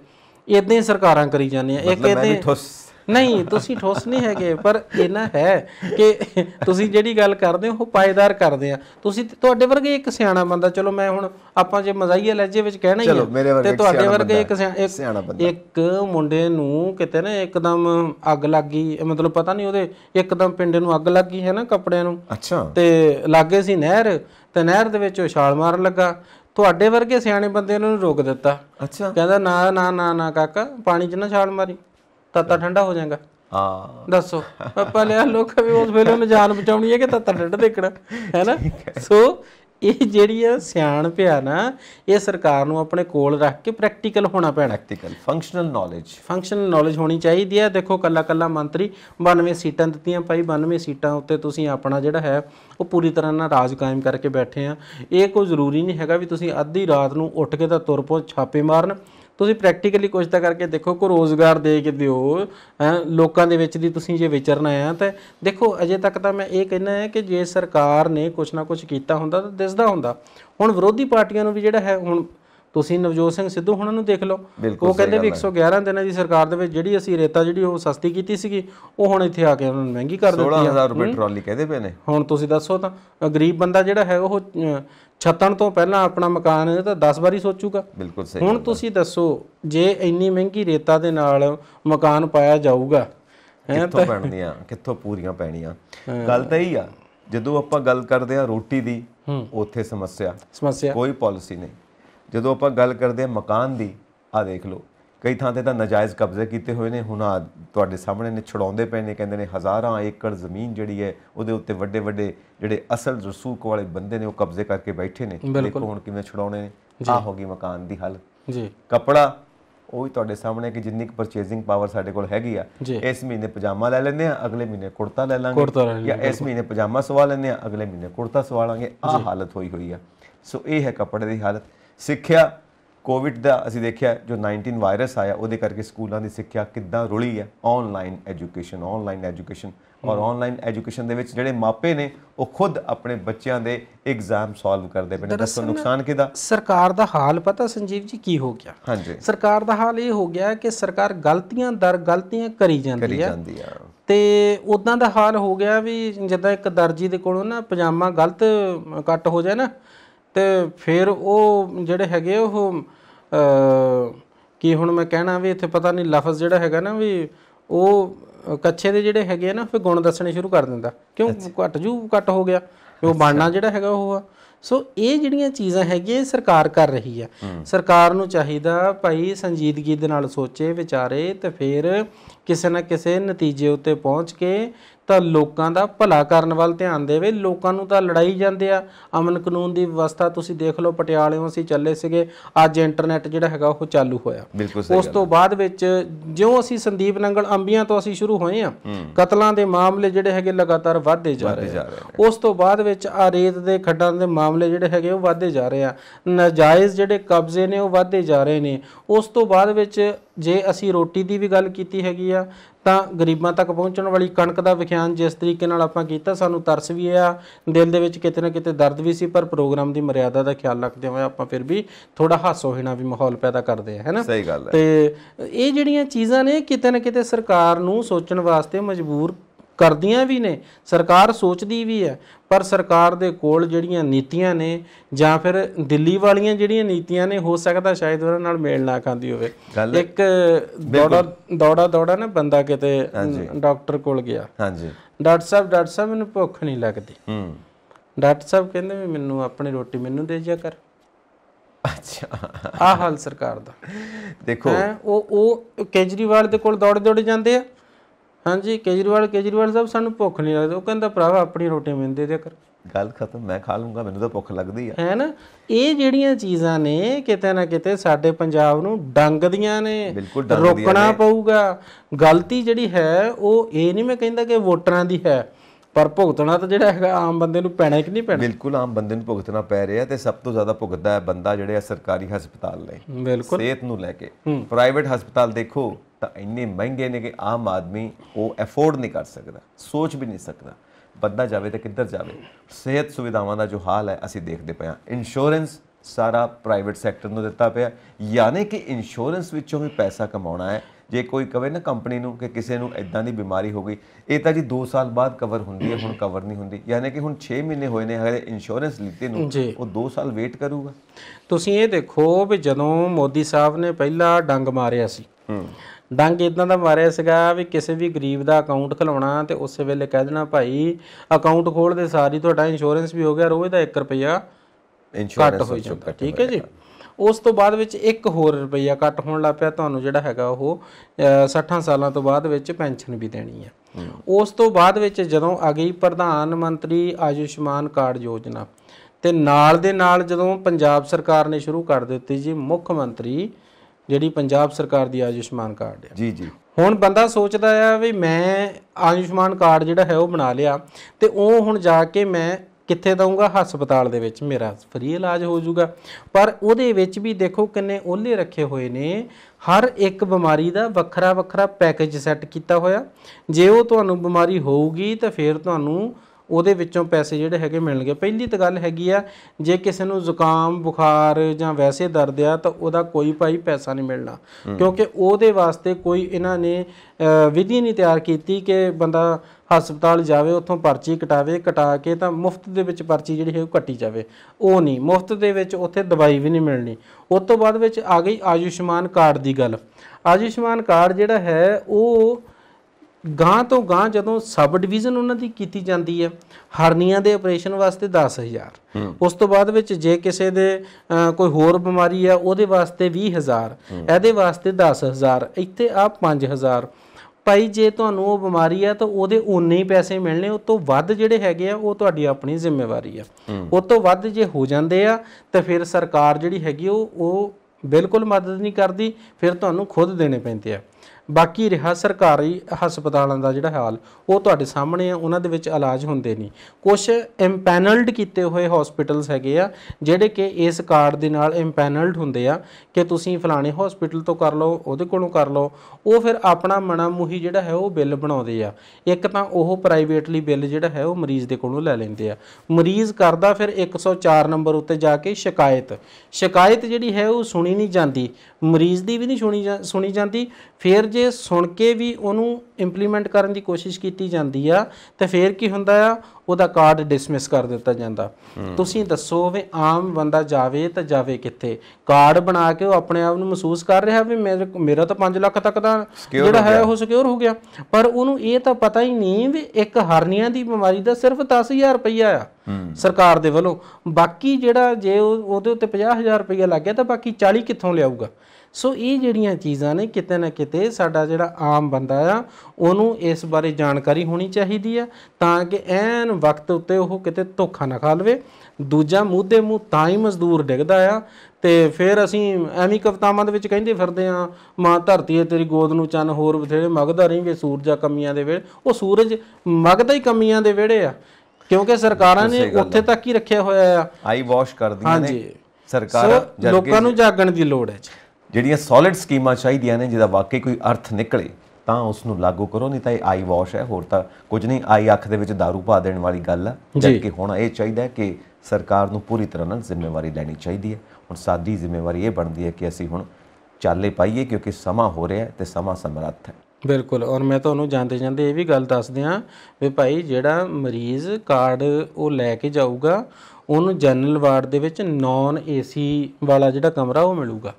ਇਦਾਂ ਹੀ ਸਰਕਾਰਾਂ ਕਰੀ ਜਾਂਦੀਆਂ ਇੱਕ ਇਦਾਂ ਠੁੱਸ ਨਹੀਂ ਤੁਸੀਂ ਠੋਸ ਨਹੀਂ ਹੈਗੇ ਪਰ ਇਹਨਾਂ ਹੈ ਕਿ ਤੁਸੀਂ ਜਿਹੜੀ ਗੱਲ ਕਰਦੇ ਹੋ ਉਹ ਪਾਇਦਾਰ ਕਰਦੇ ਆ ਤੁਸੀਂ ਤੁਹਾਡੇ ਵਰਗੇ ਇੱਕ ਸਿਆਣਾ ਬੰਦਾ ਚਲੋ ਮੈਂ ਹੁਣ ਆਪਾਂ ਜੇ ਮਜ਼ਾਈਆ ਲੈਜੇ ਵਿੱਚ ਕਹਿਣਾ ਹੀ ਹੈ ਤੇ ਤੁਹਾਡੇ ਵਰਗੇ ਇੱਕ ਸਿਆਣਾ ਬੰਦਾ ਇੱਕ ਮੁੰਡੇ ਨੂੰ ਕਿਤੇ ਨਾ ਇੱਕਦਮ ਅੱਗ ਲੱਗ ਗਈ ਮਤਲਬ ਪਤਾ ਨਹੀਂ ਉਹਦੇ ਇੱਕਦਮ ਪਿੰਡੇ ਨੂੰ ਅੱਗ ਲੱਗ ਗਈ ਹੈ ਨਾ ਕੱਪੜਿਆਂ ਨੂੰ ਅੱਛਾ ਤੇ ਲੱਗੇ ਸੀ ਨਹਿਰ ਤੇ ਨਹਿਰ ਦੇ ਵਿੱਚ ਉਹ ਛਾਲ ਮਾਰਨ ਲੱਗਾ ਤੁਹਾਡੇ ਵਰਗੇ ਸਿਆਣੇ ਬੰਦੇ ਨੂੰ ਰੋਕ ਦਿੱਤਾ ਅੱਛਾ ਕਹਿੰਦਾ ਨਾ ਨਾ ਨਾ ਨਾ ਕਾਕਾ ਪਾਣੀ 'ਚ ਨਾ ਛਾਲ ਮਾਰੀ ਤੱਤਾ ਠੰਡਾ ਹੋ ਜਾਏਗਾ ਹਾਂ ਦੱਸੋ ਆਪਾਂ ਲਿਆ ਲੋਕ ਵੀ ਉਸ ਵੇਲੇ ਨੂੰ ਜਾਨ ਬਚਾਉਣੀ ਹੈ ਕਿ ਤੱਤਾ ਠੰਡਾ ਦੇਖਣਾ ਹੈ ਨਾ ਸੋ ਇਹ ਜਿਹੜੀ ਆ ਸਿਆਣ ਪਿਆ ਨਾ ਇਹ ਸਰਕਾਰ ਨੂੰ ਆਪਣੇ ਕੋਲ ਰੱਖ ਕੇ ਪ੍ਰੈਕਟੀਕਲ ਹੋਣਾ ਪੈਣਾ practical functional knowledge functional knowledge ਹੋਣੀ ਚਾਹੀਦੀ ਹੈ ਦੇਖੋ ਕੱਲਾ ਕੱਲਾ ਮੰਤਰੀ 92 ਸੀਟਾਂ ਦਿੱਤੀਆਂ ਭਾਈ 92 ਸੀਟਾਂ ਉੱਤੇ ਤੁਸੀਂ ਆਪਣਾ ਜਿਹੜਾ ਹੈ ਉਹ ਪੂਰੀ ਤਰ੍ਹਾਂ ਨਾਲ ਰਾਜ ਕਾਇਮ ਕਰਕੇ ਬੈਠੇ ਆ ਇਹ ਕੋਈ ਜ਼ਰੂਰੀ ਨਹੀਂ ਹੈਗਾ ਵੀ ਤੁਸੀਂ ਅੱਧੀ ਰਾਤ ਨੂੰ ਉੱਠ ਕੇ ਤਾਂ ਤੁਰ ਪੋ ਛਾਪੇ ਮਾਰਨ ਤੁਸੀਂ ਪ੍ਰੈਕਟੀਕਲੀ ਕੁਝ ਤਾਂ ਕਰਕੇ ਦੇਖੋ ਕੋ ਰੋਜ਼ਗਾਰ ਦੇ ਕੇ ਦਿਓ ਲੋਕਾਂ ਦੇ ਵਿੱਚ ਦੀ ਤੁਸੀਂ ਜੇ ਵਿਚਰਨਾ ਆ ਤਾਂ ਦੇਖੋ ਅਜੇ ਤੱਕ ਤਾਂ ਮੈਂ ਇਹ ਕਹਿਣਾ ਹੈ ਕਿ ਜੇ ਸਰਕਾਰ ਨੇ ਕੁਝ ਨਾ ਕੁਝ ਕੀਤਾ ਹੁੰਦਾ ਤਾਂ ਦਿਸਦਾ ਹੁੰਦਾ ਹੁਣ ਵਿਰੋਧੀ ਪਾਰਟੀਆਂ ਨੂੰ ਵੀ ਜਿਹੜਾ ਹੈ ਹੁਣ ਤੁਸੀਂ ਨਵਜੋਤ ਸਿੰਘ ਸਿੱਧੂ ਹੁਣਾਂ ਨੂੰ ਦੇਖ ਲਓ ਉਹ ਕਹਿੰਦੇ ਵੀ 111 ਦਿਨਾਂ ਦੀ ਸਰਕਾਰ ਦੇ ਵਿੱਚ ਜਿਹੜੀ ਅਸੀਂ ਰੇਤਾ ਜਿਹੜੀ ਉਹ ਸਸਤੀ ਕੀਤੀ ਸੀਗੀ ਉਹ ਹੁਣ ਇੱਥੇ ਆ ਕੇ ਉਹਨਾਂ ਨੂੰ ਮਹਿੰਗੀ ਕਰ ਦਿੱਤੀ ਹੈ 16000 ਰੁਪਏ ਟਰਾਲੀ ਕਹਦੇ ਪਏ ਨੇ ਹੁਣ ਤੁਸੀਂ ਦੱਸੋ ਤਾਂ ਗਰੀਬ ਬੰਦਾ ਜਿਹੜਾ ਹੈ ਉਹ ਛੱਤਣ ਤੋਂ ਪਹਿਲਾਂ ਆਪਣਾ ਮਕਾਨ ਤਾਂ 10 ਵਾਰੀ ਸੋਚੂਗਾ ਬਿਲਕੁਲ ਸਹੀ ਹੁਣ ਤੁਸੀਂ ਦੱਸੋ ਜੇ ਇੰਨੀ ਮਹਿੰਗੀ ਰੇਤਾ ਦੇ ਨਾਲ ਮਕਾਨ ਪਾਇਆ ਜਾਊਗਾ ਕਿੱਥੋਂ ਪੈਣੀਆਂ ਕਿੱਥੋਂ ਪੂਰੀਆਂ ਪੈਣੀਆਂ ਗੱਲ ਤਾਂ ਇਹੀ ਆ ਜਦੋਂ ਆਪਾਂ ਗੱਲ ਕਰਦੇ ਆ ਰੋਟੀ ਦੀ ਉੱਥੇ ਸਮੱਸਿਆ ਸਮੱਸਿਆ ਕੋਈ ਪਾਲਿਸੀ ਨਹੀਂ ਜਦੋਂ ਆਪਾਂ ਗੱਲ ਕਰਦੇ ਆ ਮਕਾਨ ਦੀ ਆ ਦੇਖ ਲਓ ਕਈ ਥਾਂ ਤੇ ਤਾਂ ਨਜਾਇਜ਼ ਕਬਜ਼ੇ ਕੀਤੇ ਹੋਏ ਨੇ ਹੁਣ ਆ ਤੁਹਾਡੇ ਸਾਹਮਣੇ ਨੇ ਛੁਡਾਉਂਦੇ ਪਏ ਨੇ ਕਹਿੰਦੇ ਨੇ ਹਜ਼ਾਰਾਂ ਏਕੜ ਜ਼ਮੀਨ ਜਿਹੜੀ ਹੈ ਉਹਦੇ ਉੱਤੇ ਵੱਡੇ ਵੱਡੇ ਜਿਹੜੇ ਅਸਲ ਰਸੂਕ ਵਾਲੇ ਬੰਦੇ ਨੇ ਉਹ ਕਬਜ਼ੇ ਕਰਕੇ ਬੈਠੇ ਨੇ ਦੇਖੋ ਹੁਣ ਕਿਵੇਂ ਛੁਡਾਉਣੇ ਨੇ ਆ ਹੋ ਗਈ ਮਕਾਨ ਦੀ ਹਲ ਜੀ ਕਪੜਾ ਉਹ ਵੀ ਤੁਹਾਡੇ ਸਾਹਮਣੇ ਕਿ ਜਿੰਨੀ ਕੁ ਪਰਚੇਜ਼ਿੰਗ ਪਾਵਰ ਸਾਡੇ ਕੋਲ ਹੈਗੀ ਆ ਇਸ ਮਹੀਨੇ ਪਜਾਮਾ ਲੈ ਲੈਂਦੇ ਆ ਅਗਲੇ ਮਹੀਨੇ ਕੁੜਤਾ ਲੈ ਲਾਂਗੇ ਜਾਂ ਇਸ ਮਹੀਨੇ ਪਜਾਮਾ ਸਵਾ ਲੈਂਦੇ ਆ ਅਗਲੇ ਮਹੀਨੇ ਕੁੜਤਾ ਸਵਾ ਲਾਂਗੇ ਆ ਹਾਲਤ ਹੋਈ ਹੋਈ ਆ ਸੋ ਇਹ ਹੈ ਕਪੜੇ ਦੀ ਹਾਲਤ ਸਿੱਖਿਆ ਕੋਵਿਡ ਦਾ ਅਸੀਂ ਦੇਖਿਆ ਜੋ 19 ਵਾਇਰਸ ਆਇਆ ਉਹਦੇ ਕਰਕੇ ਸਕੂਲਾਂ ਦੀ ਸਿੱਖਿਆ ਕਿੱਦਾਂ ਰੁਲੀ ਹੈ ਆਨਲਾਈਨ ਐਜੂਕੇਸ਼ਨ ਆਨਲਾਈਨ ਐਜੂਕੇਸ਼ਨ ਔਰ ਆਨਲਾਈਨ ਐਜੂਕੇਸ਼ਨ ਦੇ ਵਿੱਚ ਜਿਹੜੇ ਮਾਪੇ ਨੇ ਉਹ ਖੁਦ ਆਪਣੇ ਬੱਚਿਆਂ ਦੇ ਐਗਜ਼ਾਮ ਸੋਲਵ ਕਰਦੇ ਪਏ ਨੇ ਦੱਸੋ ਨੁਕਸਾਨ ਕਿਦਾ ਸਰਕਾਰ ਦਾ ਹਾਲ ਪਤਾ ਸੰਜੀਵ ਜੀ ਕੀ ਹੋ ਗਿਆ ਹਾਂਜੀ ਸਰਕਾਰ ਦਾ ਹਾਲ ਇਹ ਹੋ ਗਿਆ ਕਿ ਸਰਕਾਰ ਗਲਤੀਆਂ ਦਰ ਗਲਤੀਆਂ ਕਰੀ ਜਾਂਦੀ ਹੈ ਕਰੀ ਜਾਂਦੀ ਆ ਤੇ ਉਦਾਂ ਦਾ ਹਾਲ ਹੋ ਗਿਆ ਵੀ ਜਿੱਦਾਂ ਇੱਕ ਦਰਜੀ ਦੇ ਕੋਲੋਂ ਨਾ ਪਜਾਮਾ ਗਲਤ ਕੱਟ ਹੋ ਜਾਏ ਨਾ ਤੇ ਫਿਰ ਉਹ ਜਿਹੜੇ ਹੈਗੇ ਉਹ ਕੀ ਹੁਣ ਮੈਂ ਕਹਿਣਾ ਵੀ ਇੱਥੇ ਪਤਾ ਨਹੀਂ ਲਫ਼ਜ਼ ਜਿਹੜਾ ਹੈਗਾ ਨਾ ਵੀ ਉਹ ਕੱਚੇ ਦੇ ਜਿਹੜੇ ਹੈਗੇ ਨਾ ਫਿਰ ਗੁਣ ਦੱਸਣੇ ਸ਼ੁਰੂ ਕਰ ਦਿੰਦਾ ਕਿਉਂ ਘਟ ਜੂ ਘਟ ਹੋ ਗਿਆ ਉਹ ਬਣਨਾ ਜਿਹੜਾ ਹੈਗਾ ਉਹ ਆ ਸੋ ਇਹ ਜਿਹੜੀਆਂ ਚੀਜ਼ਾਂ ਹੈਗੀਆਂ ਇਹ ਸਰਕਾਰ ਕਰ ਰਹੀ ਆ ਸਰਕਾਰ ਨੂੰ ਚਾਹੀਦਾ ਭਾਈ ਸੰਜੀਦਗੀ ਦੇ ਨਾਲ ਸੋਚੇ ਵਿਚਾਰੇ ਤੇ ਫਿਰ ਕਿਸੇ ਨਾ ਕਿਸੇ ਨਤੀਜੇ ਉੱਤੇ ਪਹੁੰਚ ਕੇ ਤਾਂ ਲੋਕਾਂ ਦਾ ਭਲਾ ਕਰਨ ਵੱਲ ਧਿਆਨ ਦੇਵੇ ਲੋਕਾਂ ਨੂੰ ਤਾਂ ਲੜਾਈ ਜਾਂਦੇ ਆ ਅਮਨ ਕਾਨੂੰਨ ਦੀ ਵਿਵਸਥਾ ਤੁਸੀਂ ਦੇਖ ਲਓ ਪਟਿਆਲਿਓਂ ਅਸੀਂ ਚੱਲੇ ਸੀਗੇ ਅੱਜ ਇੰਟਰਨੈਟ ਜਿਹੜਾ ਹੈਗਾ ਉਹ ਚਾਲੂ ਹੋਇਆ ਉਸ ਤੋਂ ਬਾਅਦ ਵਿੱਚ ਜਿਉਂ ਅਸੀਂ ਸੰਦੀਪ ਨੰਗਲ ਅੰਬੀਆਂ ਤੋਂ ਅਸੀਂ ਸ਼ੁਰੂ ਹੋਏ ਆ ਕਤਲਾਂ ਦੇ ਮਾਮਲੇ ਜਿਹੜੇ ਹੈਗੇ ਲਗਾਤਾਰ ਵਧਦੇ ਜਾ ਰਹੇ ਆ ਉਸ ਤੋਂ ਬਾਅਦ ਵਿੱਚ ਆ ਰੇਤ ਦੇ ਖੱਡਾਂ ਦੇ ਮਾਮਲੇ ਜਿਹੜੇ ਹੈਗੇ ਉਹ ਵਧਦੇ ਜਾ ਰਹੇ ਆ ਨਾਜਾਇਜ਼ ਜਿਹੜੇ ਕਬਜ਼ੇ ਨੇ ਉਹ ਵਧਦੇ ਜਾ ਰਹੇ ਨੇ ਉਸ ਤੋਂ ਬਾਅਦ ਵਿੱਚ ਜੇ ਅਸੀਂ ਰੋਟੀ ਦੀ ਵੀ ਗੱਲ ਕੀਤੀ ਹੈਗੀ ਆ ਤਾਂ ਗਰੀਬਾਂ ਤੱਕ ਪਹੁੰਚਣ ਵਾਲੀ ਕਣਕ ਦਾ ਵਿਖਿਆਨ ਜਿਸ ਤਰੀਕੇ ਨਾਲ ਆਪਾਂ ਕੀਤਾ ਸਾਨੂੰ ਤਰਸ ਵੀ ਆ ਦਿਲ ਦੇ ਵਿੱਚ ਕਿਤੇ ਨਾ ਕਿਤੇ ਦਰਦ ਵੀ ਸੀ ਪਰ ਪ੍ਰੋਗਰਾਮ ਦੀ ਮਰਿਆਦਾ ਦਾ ਖਿਆਲ ਰੱਖਦੇ ਹੋਏ ਆਪਾਂ ਫਿਰ ਵੀ ਥੋੜਾ ਹਾਸੋ ਹਿਣਾ ਵੀ ਮਾਹੌਲ ਪੈਦਾ ਕਰਦੇ ਆ ਹੈਨਾ ਸਹੀ ਗੱਲ ਹੈ ਤੇ ਇਹ ਜਿਹੜੀਆਂ ਚੀਜ਼ਾਂ ਨੇ ਕਿਤੇ ਨਾ ਕਿਤੇ ਸਰਕਾਰ ਨੂੰ ਸੋਚਣ ਵਾਸਤੇ ਮਜਬੂਰ ਕਰਦੀਆਂ ਵੀ ਨੇ ਸਰਕਾਰ ਸੋਚਦੀ ਵੀ ਹੈ ਪਰ ਸਰਕਾਰ ਦੇ ਕੋਲ ਜਿਹੜੀਆਂ ਨੀਤੀਆਂ ਨੇ ਜਾਂ ਫਿਰ ਦਿੱਲੀ ਵਾਲੀਆਂ ਜਿਹੜੀਆਂ ਨੀਤੀਆਂ ਨੇ ਹੋ ਸਕਦਾ ਸ਼ਾਇਦ ਉਹਨਾਂ ਨਾਲ ਮੇਲ ਨਾ ਖਾਂਦੀ ਹੋਵੇ ਇੱਕ ਦੌੜਾ ਦੌੜਾ ਦੌੜਾ ਨਾ ਬੰਦਾ ਕਿਤੇ ਡਾਕਟਰ ਕੋਲ ਗਿਆ ਹਾਂਜੀ ਡਾਕਟਰ ਸਾਹਿਬ ਡਾਕਟਰ ਸਾਹਿਬ ਮੈਨੂੰ ਭੁੱਖ ਨਹੀਂ ਲੱਗਦੀ ਹੂੰ ਡਾਕਟਰ ਸਾਹਿਬ ਕਹਿੰਦੇ ਵੀ ਮੈਨੂੰ ਆਪਣੀ ਰੋਟੀ ਮੈਨੂੰ ਦੇ ਜਿਆ ਕਰ ਅੱਛਾ ਆ ਹਾਲ ਸਰਕਾਰ ਦਾ ਦੇਖੋ ਉਹ ਉਹ ਕੇਜਰੀਵਾਲ ਦੇ ਕੋਲ ਦੌੜ ਦੌੜ ਜਾਂਦੇ ਆ ਹਾਂਜੀ ਕੇਜਰੀਵਾਲ ਕੇਜਰੀਵਾਲ ਸਾਹਿਬ ਸਾਨੂੰ ਭੁੱਖ ਨਹੀਂ ਲੱਗਦੀ ਉਹ ਕਹਿੰਦਾ ਭਰਾਵਾ ਆਪਣੀ ਰੋਟੀ ਮੈਨੂੰ ਦੇ ਦਿਆ ਕਰ ਗੱਲ ਖਤਮ ਮੈਂ ਖਾ ਲੂੰਗਾ ਮੈਨੂੰ ਤਾਂ ਭੁੱਖ ਲੱਗਦੀ ਆ ਹੈ ਨਾ ਇਹ ਜਿਹੜੀਆਂ ਚੀਜ਼ਾਂ ਨੇ ਕਿਤੇ ਨਾ ਕਿਤੇ ਸਾਡੇ ਪੰਜਾਬ ਨੂੰ ਡੰਗਦੀਆਂ ਨੇ ਰੋਕਣਾ ਪਊਗਾ ਗਲਤੀ ਜਿਹੜੀ ਹੈ ਉਹ ਇਹ ਨਹੀਂ ਮੈਂ ਕਹਿੰਦਾ ਕਿ ਵੋਟਰਾਂ ਦੀ ਹੈ ਪਰ ਭੁਗਤਣਾ ਤਾਂ ਜਿਹੜਾ ਹੈਗਾ ਆਮ ਬੰਦੇ ਨੂੰ ਪੈਣਾ ਕਿ ਨਹੀਂ ਪੈਣਾ ਬਿਲਕੁਲ ਆਮ ਬੰਦੇ ਨੂੰ ਭੁਗਤਣਾ ਪੈ ਰਿਹਾ ਤੇ ਸਭ ਤੋਂ ਜ਼ਿਆਦਾ ਭੁਗਤਦਾ ਹੈ ਬੰਦਾ ਜਿਹੜੇ ਆ ਸਰਕਾਰੀ ਹਸਪਤਾਲ ਨੇ ਬਿਲਕੁਲ ਸਿਹਤ ਨੂੰ ਲੈ ਕੇ ਪ੍ਰਾਈਵੇਟ ਹਸਪਤਾਲ ਦੇਖੋ ਤਾਂ ਇੰਨੇ ਮਹਿੰਗੇ ਨੇ ਕਿ ਆਮ ਆਦਮੀ ਉਹ ਅਫੋਰਡ ਨਹੀਂ ਕਰ ਸਕਦਾ ਸੋਚ ਵੀ ਨਹੀਂ ਸਕਦਾ ਬੰਦਾ ਜਾਵੇ ਤਾਂ ਕਿੱਧਰ ਜਾਵੇ ਸਿਹਤ ਸੁਵਿਧਾਵਾਂ ਦਾ ਜੋ ਹਾਲ ਹੈ ਅਸੀਂ ਦੇਖਦੇ ਪਿਆ ਇੰਸ਼ੋਰੈਂਸ ਸਾਰਾ ਪ੍ਰਾਈਵੇਟ ਸੈਕਟਰ ਨੂੰ ਦਿੱਤਾ ਪਿਆ ਯਾਨੀ ਕਿ ਇੰਸ਼ੋਰੈਂਸ ਵਿੱਚੋਂ ਵੀ ਪੈਸਾ ਕਮਾਉਣਾ ਹੈ ਜੇ ਕੋਈ ਕਵੇ ਨਾ ਕੰਪਨੀ ਨੂੰ ਕਿ ਕਿਸੇ ਨੂੰ ਇਦਾਂ ਦੀ ਬਿਮਾਰੀ ਹੋ ਗਈ ਇਹ ਤਾਂ ਜੀ 2 ਸਾਲ ਬਾਅਦ ਕਵਰ ਹੁੰਦੀ ਹੈ ਹੁਣ ਕਵਰ ਨਹੀਂ ਹੁੰਦੀ ਯਾਨੀ ਕਿ ਹੁਣ 6 ਮਹੀਨੇ ਹੋਏ ਨੇ ਹਰੇ ਇੰਸ਼ੋਰੈਂਸ ਲਿੱਤੇ ਨੂੰ ਉਹ 2 ਸਾਲ ਵੇਟ ਕਰੂਗਾ ਤੁਸੀਂ ਇਹ ਦੇਖੋ ਵੀ ਜਦੋਂ ਮੋਦੀ ਸਾਹਿਬ ਨੇ ਪਹਿਲਾ ਡੰਗ ਮਾਰਿਆ ਸੀ ਡੰਗ ਇਦਾਂ ਦਾ ਮਾਰਿਆ ਸੀਗਾ ਵੀ ਕਿਸੇ ਵੀ ਗਰੀਬ ਦਾ ਅਕਾਊਂਟ ਖਲਾਉਣਾ ਤੇ ਉਸੇ ਵੇਲੇ ਕਹਿ ਦੇਣਾ ਭਾਈ ਅਕਾਊਂਟ ਖੋਲ ਦੇ ਸਾਰੀ ਤੁਹਾਡਾ ਇੰਸ਼ੋਰੈਂਸ ਵੀ ਹੋ ਗਿਆ ਰੋਜ਼ ਦਾ 1 ਰੁਪਿਆ ਇੰਸ਼ੋਰੈਂਸ ਹੋ ਚੁੱਕਾ ਠੀਕ ਹੈ ਜੀ ਉਸ ਤੋਂ ਬਾਅਦ ਵਿੱਚ ਇੱਕ ਹੋਰ ਰੁਪਈਆ ਕੱਟ ਹੋਣ ਲੱਗ ਪਿਆ ਤੁਹਾਨੂੰ ਜਿਹੜਾ ਹੈਗਾ ਉਹ 60 ਸਾਲਾਂ ਤੋਂ ਬਾਅਦ ਵਿੱਚ ਪੈਨਸ਼ਨ ਵੀ ਦੇਣੀ ਹੈ ਉਸ ਤੋਂ ਬਾਅਦ ਵਿੱਚ ਜਦੋਂ ਆ ਗਈ ਪ੍ਰਧਾਨ ਮੰਤਰੀ ਆਯੁਸ਼ਮਾਨ ਕਾਰਡ ਯੋਜਨਾ ਤੇ ਨਾਲ ਦੇ ਨਾਲ ਜਦੋਂ ਪੰਜਾਬ ਸਰਕਾਰ ਨੇ ਸ਼ੁਰੂ ਕਰ ਦਿੱਤੀ ਜੀ ਮੁੱਖ ਮੰਤਰੀ ਜਿਹੜੀ ਪੰਜਾਬ ਸਰਕਾਰ ਦੀ ਆਯੁਸ਼ਮਾਨ ਕਾਰਡ ਹੈ ਜੀ ਜੀ ਹੁਣ ਬੰਦਾ ਸੋਚਦਾ ਆ ਵੀ ਮੈਂ ਆਯੁਸ਼ਮਾਨ ਕਾਰਡ ਜਿਹੜਾ ਹੈ ਉਹ ਬਣਾ ਲਿਆ ਤੇ ਉਹ ਹੁਣ ਜਾ ਕੇ ਮੈਂ ਕਿੱਥੇ ਦਊਂਗਾ ਹਸਪਤਾਲ ਦੇ ਵਿੱਚ ਮੇਰਾ ਫ੍ਰੀ ਇਲਾਜ ਹੋ ਜਾਊਗਾ ਪਰ ਉਹਦੇ ਵਿੱਚ ਵੀ ਦੇਖੋ ਕਿੰਨੇ ਓਲੇ ਰੱਖੇ ਹੋਏ ਨੇ ਹਰ ਇੱਕ ਬਿਮਾਰੀ ਦਾ ਵੱਖਰਾ ਵੱਖਰਾ ਪੈਕੇਜ ਸੈੱਟ ਕੀਤਾ ਹੋਇਆ ਜੇ ਉਹ ਤੁਹਾਨੂੰ ਬਿਮਾਰੀ ਹੋਊਗੀ ਤਾਂ ਫਿਰ ਤੁਹਾਨੂੰ ਉਹਦੇ ਵਿੱਚੋਂ ਪੈਸੇ ਜਿਹੜੇ ਹੈਗੇ ਮਿਲਣਗੇ ਪਹਿਲੀ ਤਾਂ ਗੱਲ ਹੈਗੀ ਆ ਜੇ ਕਿਸੇ ਨੂੰ ਜ਼ੁਕਾਮ ਬੁਖਾਰ ਜਾਂ ਵੈਸੇ ਦਰਦ ਆ ਤਾਂ ਉਹਦਾ ਕੋਈ ਭਾਈ ਪੈਸਾ ਨਹੀਂ ਮਿਲਣਾ ਕਿਉਂਕਿ ਉਹਦੇ ਵਾਸਤੇ ਕੋਈ ਇਹਨਾਂ ਨੇ ਵਿਧੀ ਨਹੀਂ ਤਿਆਰ ਕੀਤੀ ਕਿ ਬੰਦਾ ਹਸਪਤਾਲ ਜਾਵੇ ਉੱਥੋਂ ਪਰਚੀ ਕਟਾਵੇ ਕਟਾ ਕੇ ਤਾਂ ਮੁਫਤ ਦੇ ਵਿੱਚ ਪਰਚੀ ਜਿਹੜੀ ਹੈ ਉਹ ਕੱਟੀ ਜਾਵੇ ਉਹ ਨਹੀਂ ਮੁਫਤ ਦੇ ਵਿੱਚ ਉੱਥੇ ਦਵਾਈ ਵੀ ਨਹੀਂ ਮਿਲਣੀ ਉਸ ਤੋਂ ਬਾਅਦ ਵਿੱਚ ਆ ਗਈ ਆਯੁਸ਼ਮਾਨ ਕਾਰਡ ਦੀ ਗੱਲ ਆਯੁਸ਼ਮਾਨ ਕਾਰਡ ਜਿਹੜਾ ਹੈ ਉਹ ਗਾਂ ਤੋਂ ਗਾਂ ਜਦੋਂ ਸਬ ਡਿਵੀਜ਼ਨ ਉਹਨਾਂ ਦੀ ਕੀਤੀ ਜਾਂਦੀ ਹੈ ਹਰਨੀਆਂ ਦੇ ਆਪਰੇਸ਼ਨ ਵਾਸਤੇ 10000 ਉਸ ਤੋਂ ਬਾਅਦ ਵਿੱਚ ਜੇ ਕਿਸੇ ਦੇ ਕੋਈ ਹੋਰ ਬਿਮਾਰੀ ਹੈ ਉਹਦੇ ਵਾਸਤੇ 20000 ਇਹਦੇ ਵਾਸਤੇ 10000 ਇੱਥੇ ਆ 5000 ਭਾਈ ਜੇ ਤੁਹਾਨੂੰ ਉਹ ਬਿਮਾਰੀ ਆ ਤਾਂ ਉਹਦੇ ਓਨੇ ਹੀ ਪੈਸੇ ਮਿਲਣੇ ਉਹ ਤੋਂ ਵੱਧ ਜਿਹੜੇ ਹੈਗੇ ਆ ਉਹ ਤੁਹਾਡੀ ਆਪਣੀ ਜ਼ਿੰਮੇਵਾਰੀ ਆ ਉਹ ਤੋਂ ਵੱਧ ਜੇ ਹੋ ਜਾਂਦੇ ਆ ਤਾਂ ਫਿਰ ਸਰਕਾਰ ਜਿਹੜੀ ਹੈਗੀ ਉਹ ਉਹ ਬਿਲਕੁਲ ਮਦਦ ਨਹੀਂ ਕਰਦੀ ਫਿਰ ਤੁਹਾਨੂੰ ਖੁਦ ਦੇਣੇ ਪੈਂਦੇ ਆ ਬਾਕੀ ਰਿਹਾ ਸਰਕਾਰੀ ਹਸਪਤਾਲਾਂ ਦਾ ਜਿਹੜਾ ਹਾਲ ਉਹ ਤੁਹਾਡੇ ਸਾਹਮਣੇ ਆ ਉਹਨਾਂ ਦੇ ਵਿੱਚ ਇਲਾਜ ਹੁੰਦੇ ਨਹੀਂ ਕੁਝ ਇੰਪੈਨਲਡ ਕੀਤੇ ਹੋਏ ਹਸਪੀਟਲਸ ਹੈਗੇ ਆ ਜਿਹੜੇ ਕਿ ਇਸ ਕਾਰਡ ਦੇ ਨਾਲ ਇੰਪੈਨਲਡ ਹੁੰਦੇ ਆ ਕਿ ਤੁਸੀਂ ਫਲਾਣੇ ਹਸਪੀਟਲ ਤੋਂ ਕਰ ਲਓ ਉਹਦੇ ਕੋਲੋਂ ਕਰ ਲਓ ਉਹ ਫਿਰ ਆਪਣਾ ਮਨਾ ਮੁਹੀ ਜਿਹੜਾ ਹੈ ਉਹ ਬਿੱਲ ਬਣਾਉਂਦੇ ਆ ਇੱਕ ਤਾਂ ਉਹ ਪ੍ਰਾਈਵੇਟਲੀ ਬਿੱਲ ਜਿਹੜਾ ਹੈ ਉਹ ਮਰੀਜ਼ ਦੇ ਕੋਲੋਂ ਲੈ ਲੈਂਦੇ ਆ ਮਰੀਜ਼ ਕਰਦਾ ਫਿਰ 104 ਨੰਬਰ ਉੱਤੇ ਜਾ ਕੇ ਸ਼ਿਕਾਇਤ ਸ਼ਿਕਾਇਤ ਜਿਹੜੀ ਹੈ ਉਹ ਸੁਣੀ ਨਹੀਂ ਜਾਂਦੀ ਮਰੀਜ਼ ਦੀ ਵੀ ਨਹੀਂ ਸੁਣੀ ਸੁਣੀ ਜਾਂਦੀ ਫਿਰ ਜੇ ਸੁਣ ਕੇ ਵੀ ਉਹਨੂੰ ਇੰਪਲੀਮੈਂਟ ਕਰਨ ਦੀ ਕੋਸ਼ਿਸ਼ ਕੀਤੀ ਜਾਂਦੀ ਆ ਤਾਂ ਫੇਰ ਕੀ ਹੁੰਦਾ ਆ ਉਹਦਾ ਕਾਰਡ ਡਿਸਮਿਸ ਕਰ ਦਿੱਤਾ ਜਾਂਦਾ ਤੁਸੀਂ ਦੱਸੋ ਵੀ ਆਮ ਬੰਦਾ ਜਾਵੇ ਤਾਂ ਜਾਵੇ ਕਿੱਥੇ ਕਾਰਡ ਬਣਾ ਕੇ ਉਹ ਆਪਣੇ ਆਪ ਨੂੰ ਮਹਿਸੂਸ ਕਰ ਰਿਹਾ ਵੀ ਮੇਰਾ ਤਾਂ 5 ਲੱਖ ਤੱਕ ਦਾ ਜਿਹੜਾ ਹੈ ਉਹ ਸਿਕਿਉਰ ਹੋ ਗਿਆ ਪਰ ਉਹਨੂੰ ਇਹ ਤਾਂ ਪਤਾ ਹੀ ਨਹੀਂ ਵੀ ਇੱਕ ਹਰਨੀਆਂ ਦੀ ਬਿਮਾਰੀ ਦਾ ਸਿਰਫ 10000 ਰੁਪਈਆ ਆ ਸਰਕਾਰ ਦੇ ਵੱਲੋਂ ਬਾਕੀ ਜਿਹੜਾ ਜੇ ਉਹਦੇ ਉੱਤੇ 50000 ਰੁਪਈਆ ਲੱਗ ਗਿਆ ਤਾਂ ਬਾਕੀ 40 ਕਿੱਥੋਂ ਲਿਆਊਗਾ ਸੋ ਇਹ ਜਿਹੜੀਆਂ ਚੀਜ਼ਾਂ ਨੇ ਕਿਤੇ ਨਾ ਕਿਤੇ ਸਾਡਾ ਜਿਹੜਾ ਆਮ ਬੰਦਾ ਆ ਉਹਨੂੰ ਇਸ ਬਾਰੇ ਜਾਣਕਾਰੀ ਹੋਣੀ ਚਾਹੀਦੀ ਆ ਤਾਂ ਕਿ ਐਨ ਵਕਤ ਉੱਤੇ ਉਹ ਕਿਤੇ ਧੋਖਾ ਨਾ ਖਾ ਲਵੇ ਦੂਜਾ ਮੂਦੇ ਮੂ ਤਾਂ ਹੀ ਮਜ਼ਦੂਰ ਡਿੱਗਦਾ ਆ ਤੇ ਫਿਰ ਅਸੀਂ ਐਵੇਂ ਕਵਤਾਵਾਂ ਦੇ ਵਿੱਚ ਕਹਿੰਦੇ ਫਿਰਦੇ ਆ ਮਾਂ ਧਰਤੀ ਏ ਤੇਰੀ ਗੋਦ ਨੂੰ ਚੰਨ ਹੋਰ ਬਥੇਰੇ ਮਗਦਾ ਰਹੀਂਗੇ ਸੂਰਜਾ ਕਮੀਆਂ ਦੇ ਵੇਲੇ ਉਹ ਸੂਰਜ ਮਗਦਾ ਹੀ ਕਮੀਆਂ ਦੇ ਵੇੜੇ ਆ ਕਿਉਂਕਿ ਸਰਕਾਰਾਂ ਨੇ ਉੱਥੇ ਤੱਕ ਹੀ ਰੱਖਿਆ ਹੋਇਆ ਆ ਆਈ ਵਾਸ਼ ਕਰਦੀਆਂ ਨੇ ਸਰਕਾਰ ਲੋਕਾਂ ਨੂੰ ਜਾਗਣ ਦੀ ਲੋੜ ਹੈ ਜਿਹੜੀਆਂ ਸੋਲਿਡ ਸਕੀਮਾਂ ਚਾਹੀਦੀਆਂ ਨੇ ਜਿਹਦਾ ਵਾਕਈ ਕੋਈ ਅਰਥ ਨਿਕਲੇ ਤਾਂ ਉਸ ਨੂੰ ਲਾਗੂ ਕਰੋ ਨਹੀਂ ਤਾਂ ਇਹ ਆਈ ਵਾਸ਼ ਹੈ ਹੋਰ ਤਾਂ ਕੁਝ ਨਹੀਂ ਆਈ ਅੱਖ ਦੇ ਵਿੱਚ दारू ਪਾ ਦੇਣ ਵਾਲੀ ਗੱਲ ਆ ਜਦ ਕਿ ਹੁਣ ਇਹ ਚਾਹੀਦਾ ਕਿ ਸਰਕਾਰ ਨੂੰ ਪੂਰੀ ਤਰ੍ਹਾਂ ਨਾਲ ਜ਼ਿੰਮੇਵਾਰੀ ਲੈਣੀ ਚਾਹੀਦੀ ਹੈ ਹੁਣ ਸਾਡੀ ਜ਼ਿੰਮੇਵਾਰੀ ਇਹ ਬਣਦੀ ਹੈ ਕਿ ਅਸੀਂ ਹੁਣ ਚਾਲੇ ਪਾਈਏ ਕਿਉਂਕਿ ਸਮਾਂ ਹੋ ਰਿਹਾ ਤੇ ਸਮਾਂ ਸਮਰੱਥ ਹੈ ਬਿਲਕੁਲ ਔਰ ਮੈਂ ਤੁਹਾਨੂੰ ਜਾਂਦੇ ਜਾਂਦੇ ਇਹ ਵੀ ਗੱਲ ਦੱਸ ਦਿਆਂ ਵੀ ਭਾਈ ਜਿਹੜਾ ਮਰੀਜ਼ ਕਾਰਡ ਉਹ ਲੈ ਕੇ ਜਾਊਗਾ ਉਹਨੂੰ ਜਨਰਲ ਵਾਰਡ ਦੇ ਵਿੱਚ ਨਾਨ ਏਸੀ ਵਾਲਾ ਜਿਹੜਾ ਕਮਰਾ ਉਹ ਮਿਲੂਗਾ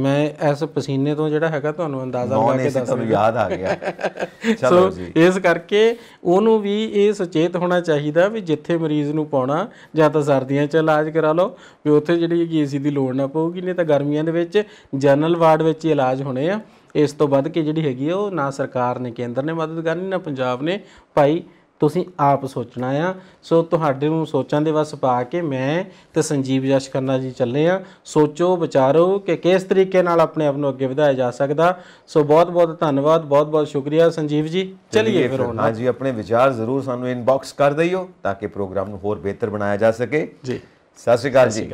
ਮੈਂ ਇਸ ਪਸੀਨੇ ਤੋਂ ਜਿਹੜਾ ਹੈਗਾ ਤੁਹਾਨੂੰ ਅੰਦਾਜ਼ਾ ਲਾ ਕੇ ਦੱਸ ਤੁਹਾਨੂੰ ਯਾਦ ਆ ਗਿਆ ਚਲੋ ਜੀ ਇਸ ਕਰਕੇ ਉਹਨੂੰ ਵੀ ਇਹ ਸੁਚੇਤ ਹੋਣਾ ਚਾਹੀਦਾ ਵੀ ਜਿੱਥੇ ਮਰੀਜ਼ ਨੂੰ ਪਾਉਣਾ ਜਾਂ ਤਾਂ ਸਰਦੀਆਂ 'ਚ ਇਲਾਜ ਕਰਾ ਲਓ ਵੀ ਉੱਥੇ ਜਿਹੜੀ ਏਸੀ ਦੀ ਲੋੜ ਨਾ ਪਊਗੀ ਨਹੀਂ ਤਾਂ ਗਰਮੀਆਂ ਦੇ ਵਿੱਚ ਜਨਰਲ ਵਾਰਡ ਵਿੱਚ ਇਲਾਜ ਹੋਣੇ ਆ ਇਸ ਤੋਂ ਵੱਧ ਕੇ ਜਿਹੜੀ ਹੈਗੀ ਉਹ ਨਾ ਸਰਕਾਰ ਨੇ ਕੇਂਦਰ ਨੇ ਮਦਦ ਕਰਨੀ ਨਾ ਪੰਜਾਬ ਨੇ ਭਾਈ ਤੁਸੀਂ ਆਪ ਸੋਚਣਾ ਆ ਸੋ ਤੁਹਾਡੇ ਨੂੰ ਸੋਚਾਂ ਦੇ ਵਸ ਪਾ ਕੇ ਮੈਂ ਤੇ ਸੰਜੀਵ ਜਸ਼ ਕਰਨਾ ਜੀ ਚੱਲੇ ਆ ਸੋਚੋ ਵਿਚਾਰੋ ਕਿ ਕਿਸ ਤਰੀਕੇ ਨਾਲ ਆਪਣੇ ਆਪ ਨੂੰ ਅੱਗੇ ਵਧਾਇਆ ਜਾ ਸਕਦਾ ਸੋ ਬਹੁਤ ਬਹੁਤ ਧੰਨਵਾਦ ਬਹੁਤ ਬਹੁਤ ਸ਼ੁਕਰੀਆ ਸੰਜੀਵ ਜੀ ਚਲਿਏ ਫਿਰ ਹੁਣ ਹਾਂਜੀ ਆਪਣੇ ਵਿਚਾਰ ਜ਼ਰੂਰ ਸਾਨੂੰ ਇਨਬਾਕਸ ਕਰ ਦਈਓ ਤਾਂ ਕਿ ਪ੍ਰੋਗਰਾਮ ਨੂੰ ਹੋਰ ਬਿਹਤਰ ਬਣਾਇਆ ਜਾ ਸਕੇ ਜੀ ਸਤਿ ਸ਼੍ਰੀ ਅਕਾਲ ਜੀ